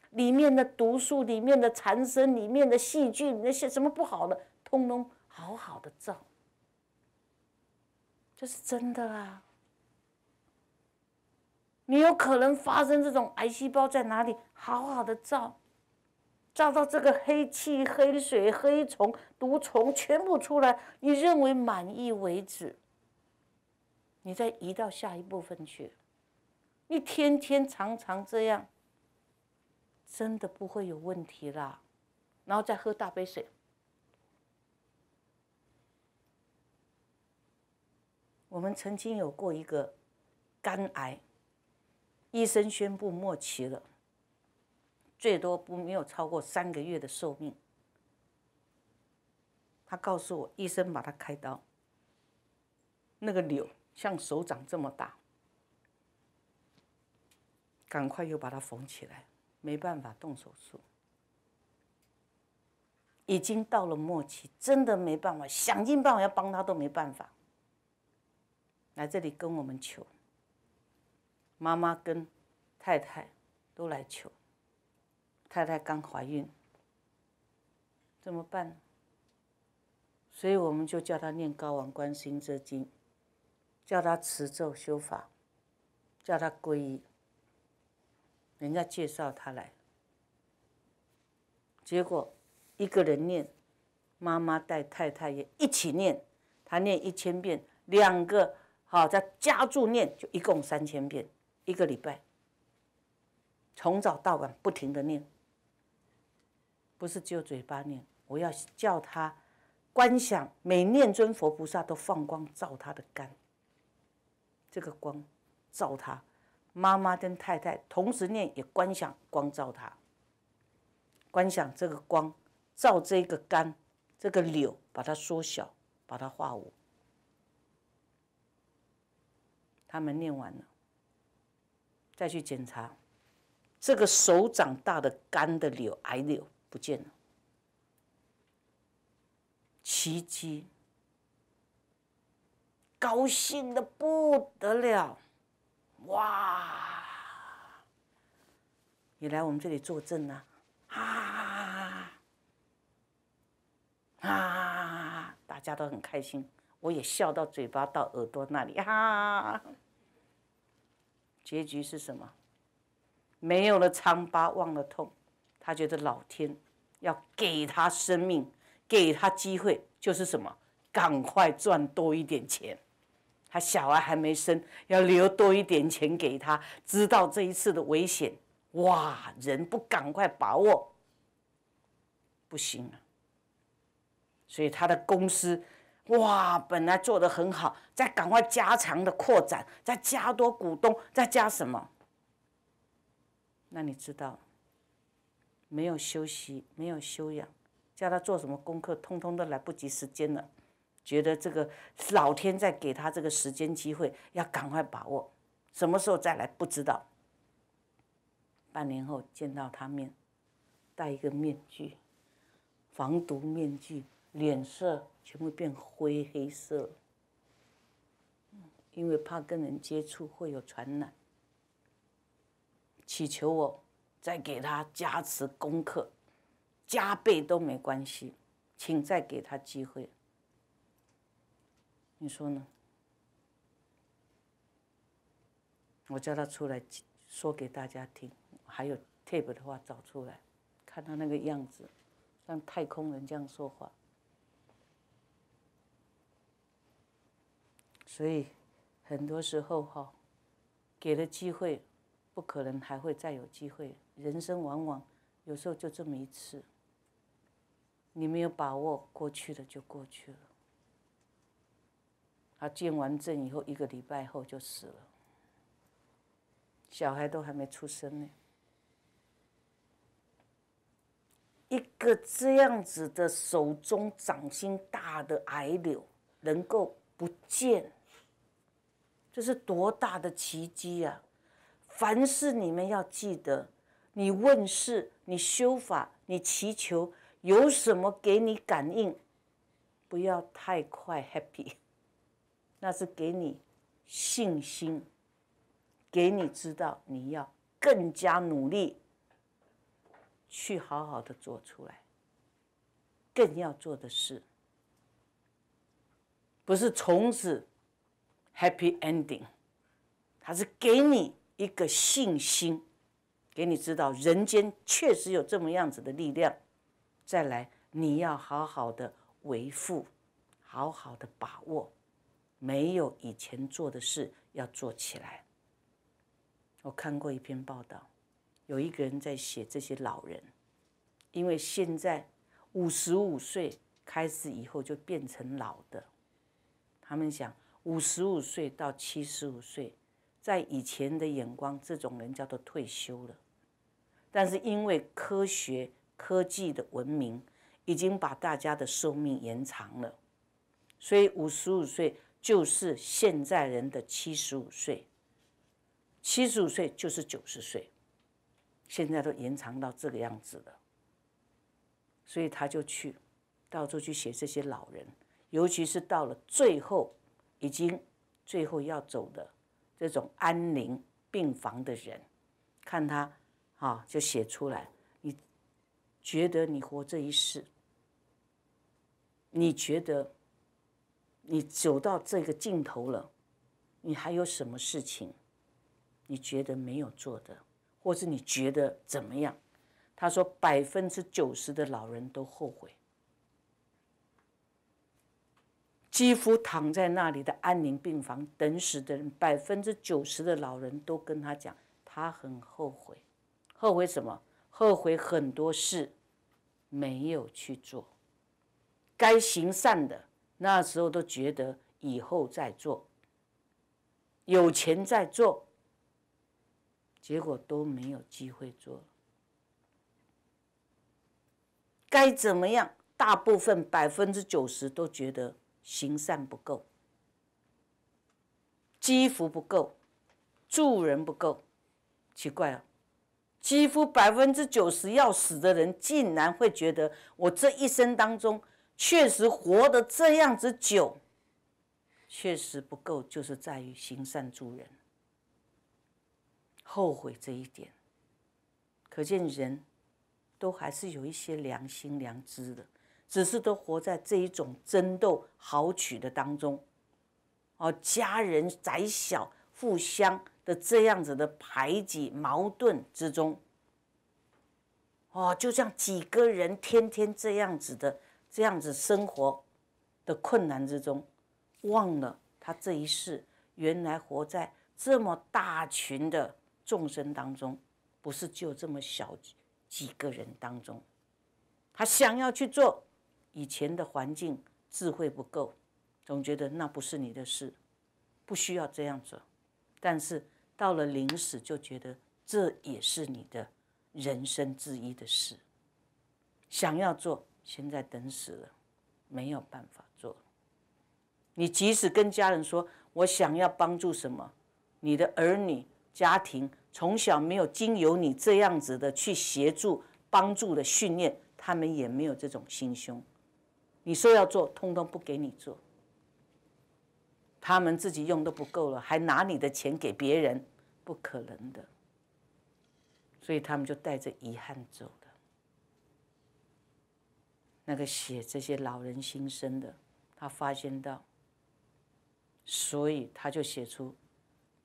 里面的毒素、里面的残身、里面的细菌那些什么不好的，通通好好的照。这是真的啦，你有可能发生这种癌细胞在哪里？好好的照，照到这个黑气、黑水、黑虫、毒虫全部出来，你认为满意为止，你再移到下一部分去，你天天常常这样，真的不会有问题啦。然后再喝大杯水。我们曾经有过一个肝癌，医生宣布末期了，最多不没有超过三个月的寿命。他告诉我，医生把他开刀，那个瘤像手掌这么大，赶快又把它缝起来，没办法动手术，已经到了末期，真的没办法，想尽办法要帮他都没办法。来这里跟我们求，妈妈跟太太都来求，太太刚怀孕，怎么办？所以我们就叫他念《高王观心经》，叫他持咒修法，叫他皈依。人家介绍他来，结果一个人念，妈妈带太太也一起念，他念一千遍，两个。好，再加注念，就一共三千遍，一个礼拜，从早到晚不停的念，不是只有嘴巴念，我要叫他观想，每念尊佛菩萨都放光照他的肝，这个光照他，妈妈跟太太同时念也观想光照他，观想这个光照这个肝，这个柳把它缩小，把它化无。他们念完了，再去检查，这个手掌大的肝的瘤癌瘤不见了，奇迹，高兴的不得了，哇！你来我们这里作证呢，啊啊啊！大家都很开心。我也笑到嘴巴到耳朵那里，哈！结局是什么？没有了疮疤，忘了痛。他觉得老天要给他生命，给他机会，就是什么？赶快赚多一点钱。他小孩还没生，要留多一点钱给他。知道这一次的危险，哇！人不赶快把握，不行了。所以他的公司。哇，本来做得很好，再赶快加长的扩展，再加多股东，再加什么？那你知道，没有休息，没有修养，叫他做什么功课，通通都来不及时间了。觉得这个老天在给他这个时间机会，要赶快把握。什么时候再来不知道。半年后见到他面，戴一个面具，防毒面具。脸色全部变灰黑色，因为怕跟人接触会有传染，祈求我再给他加持功课，加倍都没关系，请再给他机会。你说呢？我叫他出来说给大家听，还有 tape 的话找出来，看他那个样子，像太空人这样说话。所以，很多时候哈，给了机会，不可能还会再有机会。人生往往有时候就这么一次，你没有把握过去了就过去了。他见完证以后，一个礼拜后就死了，小孩都还没出生呢。一个这样子的手中掌心大的矮柳，能够不见。这是多大的奇迹呀！凡事你们要记得，你问事，你修法，你祈求，有什么给你感应？不要太快，happy，那是给你信心，给你知道你要更加努力去好好的做出来。更要做的事，不是从此。Happy ending，他是给你一个信心，给你知道人间确实有这么样子的力量。再来，你要好好的维护，好好的把握，没有以前做的事要做起来。我看过一篇报道，有一个人在写这些老人，因为现在五十五岁开始以后就变成老的，他们想。五十五岁到七十五岁，在以前的眼光，这种人叫做退休了。但是因为科学科技的文明，已经把大家的寿命延长了，所以五十五岁就是现在人的七十五岁，七十五岁就是九十岁，现在都延长到这个样子了。所以他就去到处去写这些老人，尤其是到了最后。已经最后要走的这种安宁病房的人，看他，哈，就写出来。你觉得你活这一世，你觉得你走到这个尽头了，你还有什么事情？你觉得没有做的，或是你觉得怎么样？他说，百分之九十的老人都后悔。几乎躺在那里的安宁病房等死的人，百分之九十的老人都跟他讲，他很后悔，后悔什么？后悔很多事没有去做，该行善的那时候都觉得以后再做，有钱再做，结果都没有机会做。了。该怎么样？大部分百分之九十都觉得。行善不够，积福不够，助人不够，奇怪啊！几乎百分之九十要死的人，竟然会觉得我这一生当中确实活得这样子久，确实不够，就是在于行善助人，后悔这一点。可见人都还是有一些良心良知的。只是都活在这一种争斗、好取的当中，哦，家人窄小、互相的这样子的排挤、矛盾之中，哦，就像几个人天天这样子的、这样子生活的困难之中，忘了他这一世原来活在这么大群的众生当中，不是就这么小几个人当中，他想要去做。以前的环境智慧不够，总觉得那不是你的事，不需要这样做。但是到了临死，就觉得这也是你的人生之一的事，想要做，现在等死了，没有办法做。你即使跟家人说，我想要帮助什么，你的儿女家庭从小没有经由你这样子的去协助帮助的训练，他们也没有这种心胸。你说要做，通通不给你做。他们自己用都不够了，还拿你的钱给别人，不可能的。所以他们就带着遗憾走了。那个写这些老人心声的，他发现到，所以他就写出：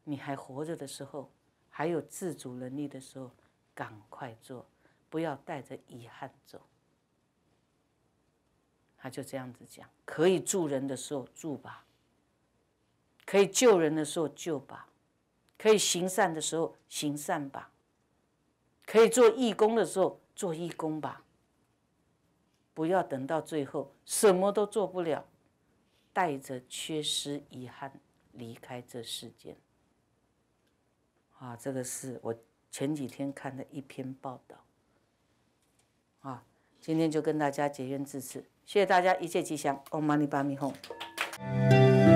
你还活着的时候，还有自主能力的时候，赶快做，不要带着遗憾走。他就这样子讲：可以助人的时候助吧，可以救人的时候救吧，可以行善的时候行善吧，可以做义工的时候做义工吧。不要等到最后什么都做不了，带着缺失遗憾离开这世间。啊，这个是我前几天看的一篇报道。啊，今天就跟大家结缘至此。谢谢大家，一切吉祥。On my way back home.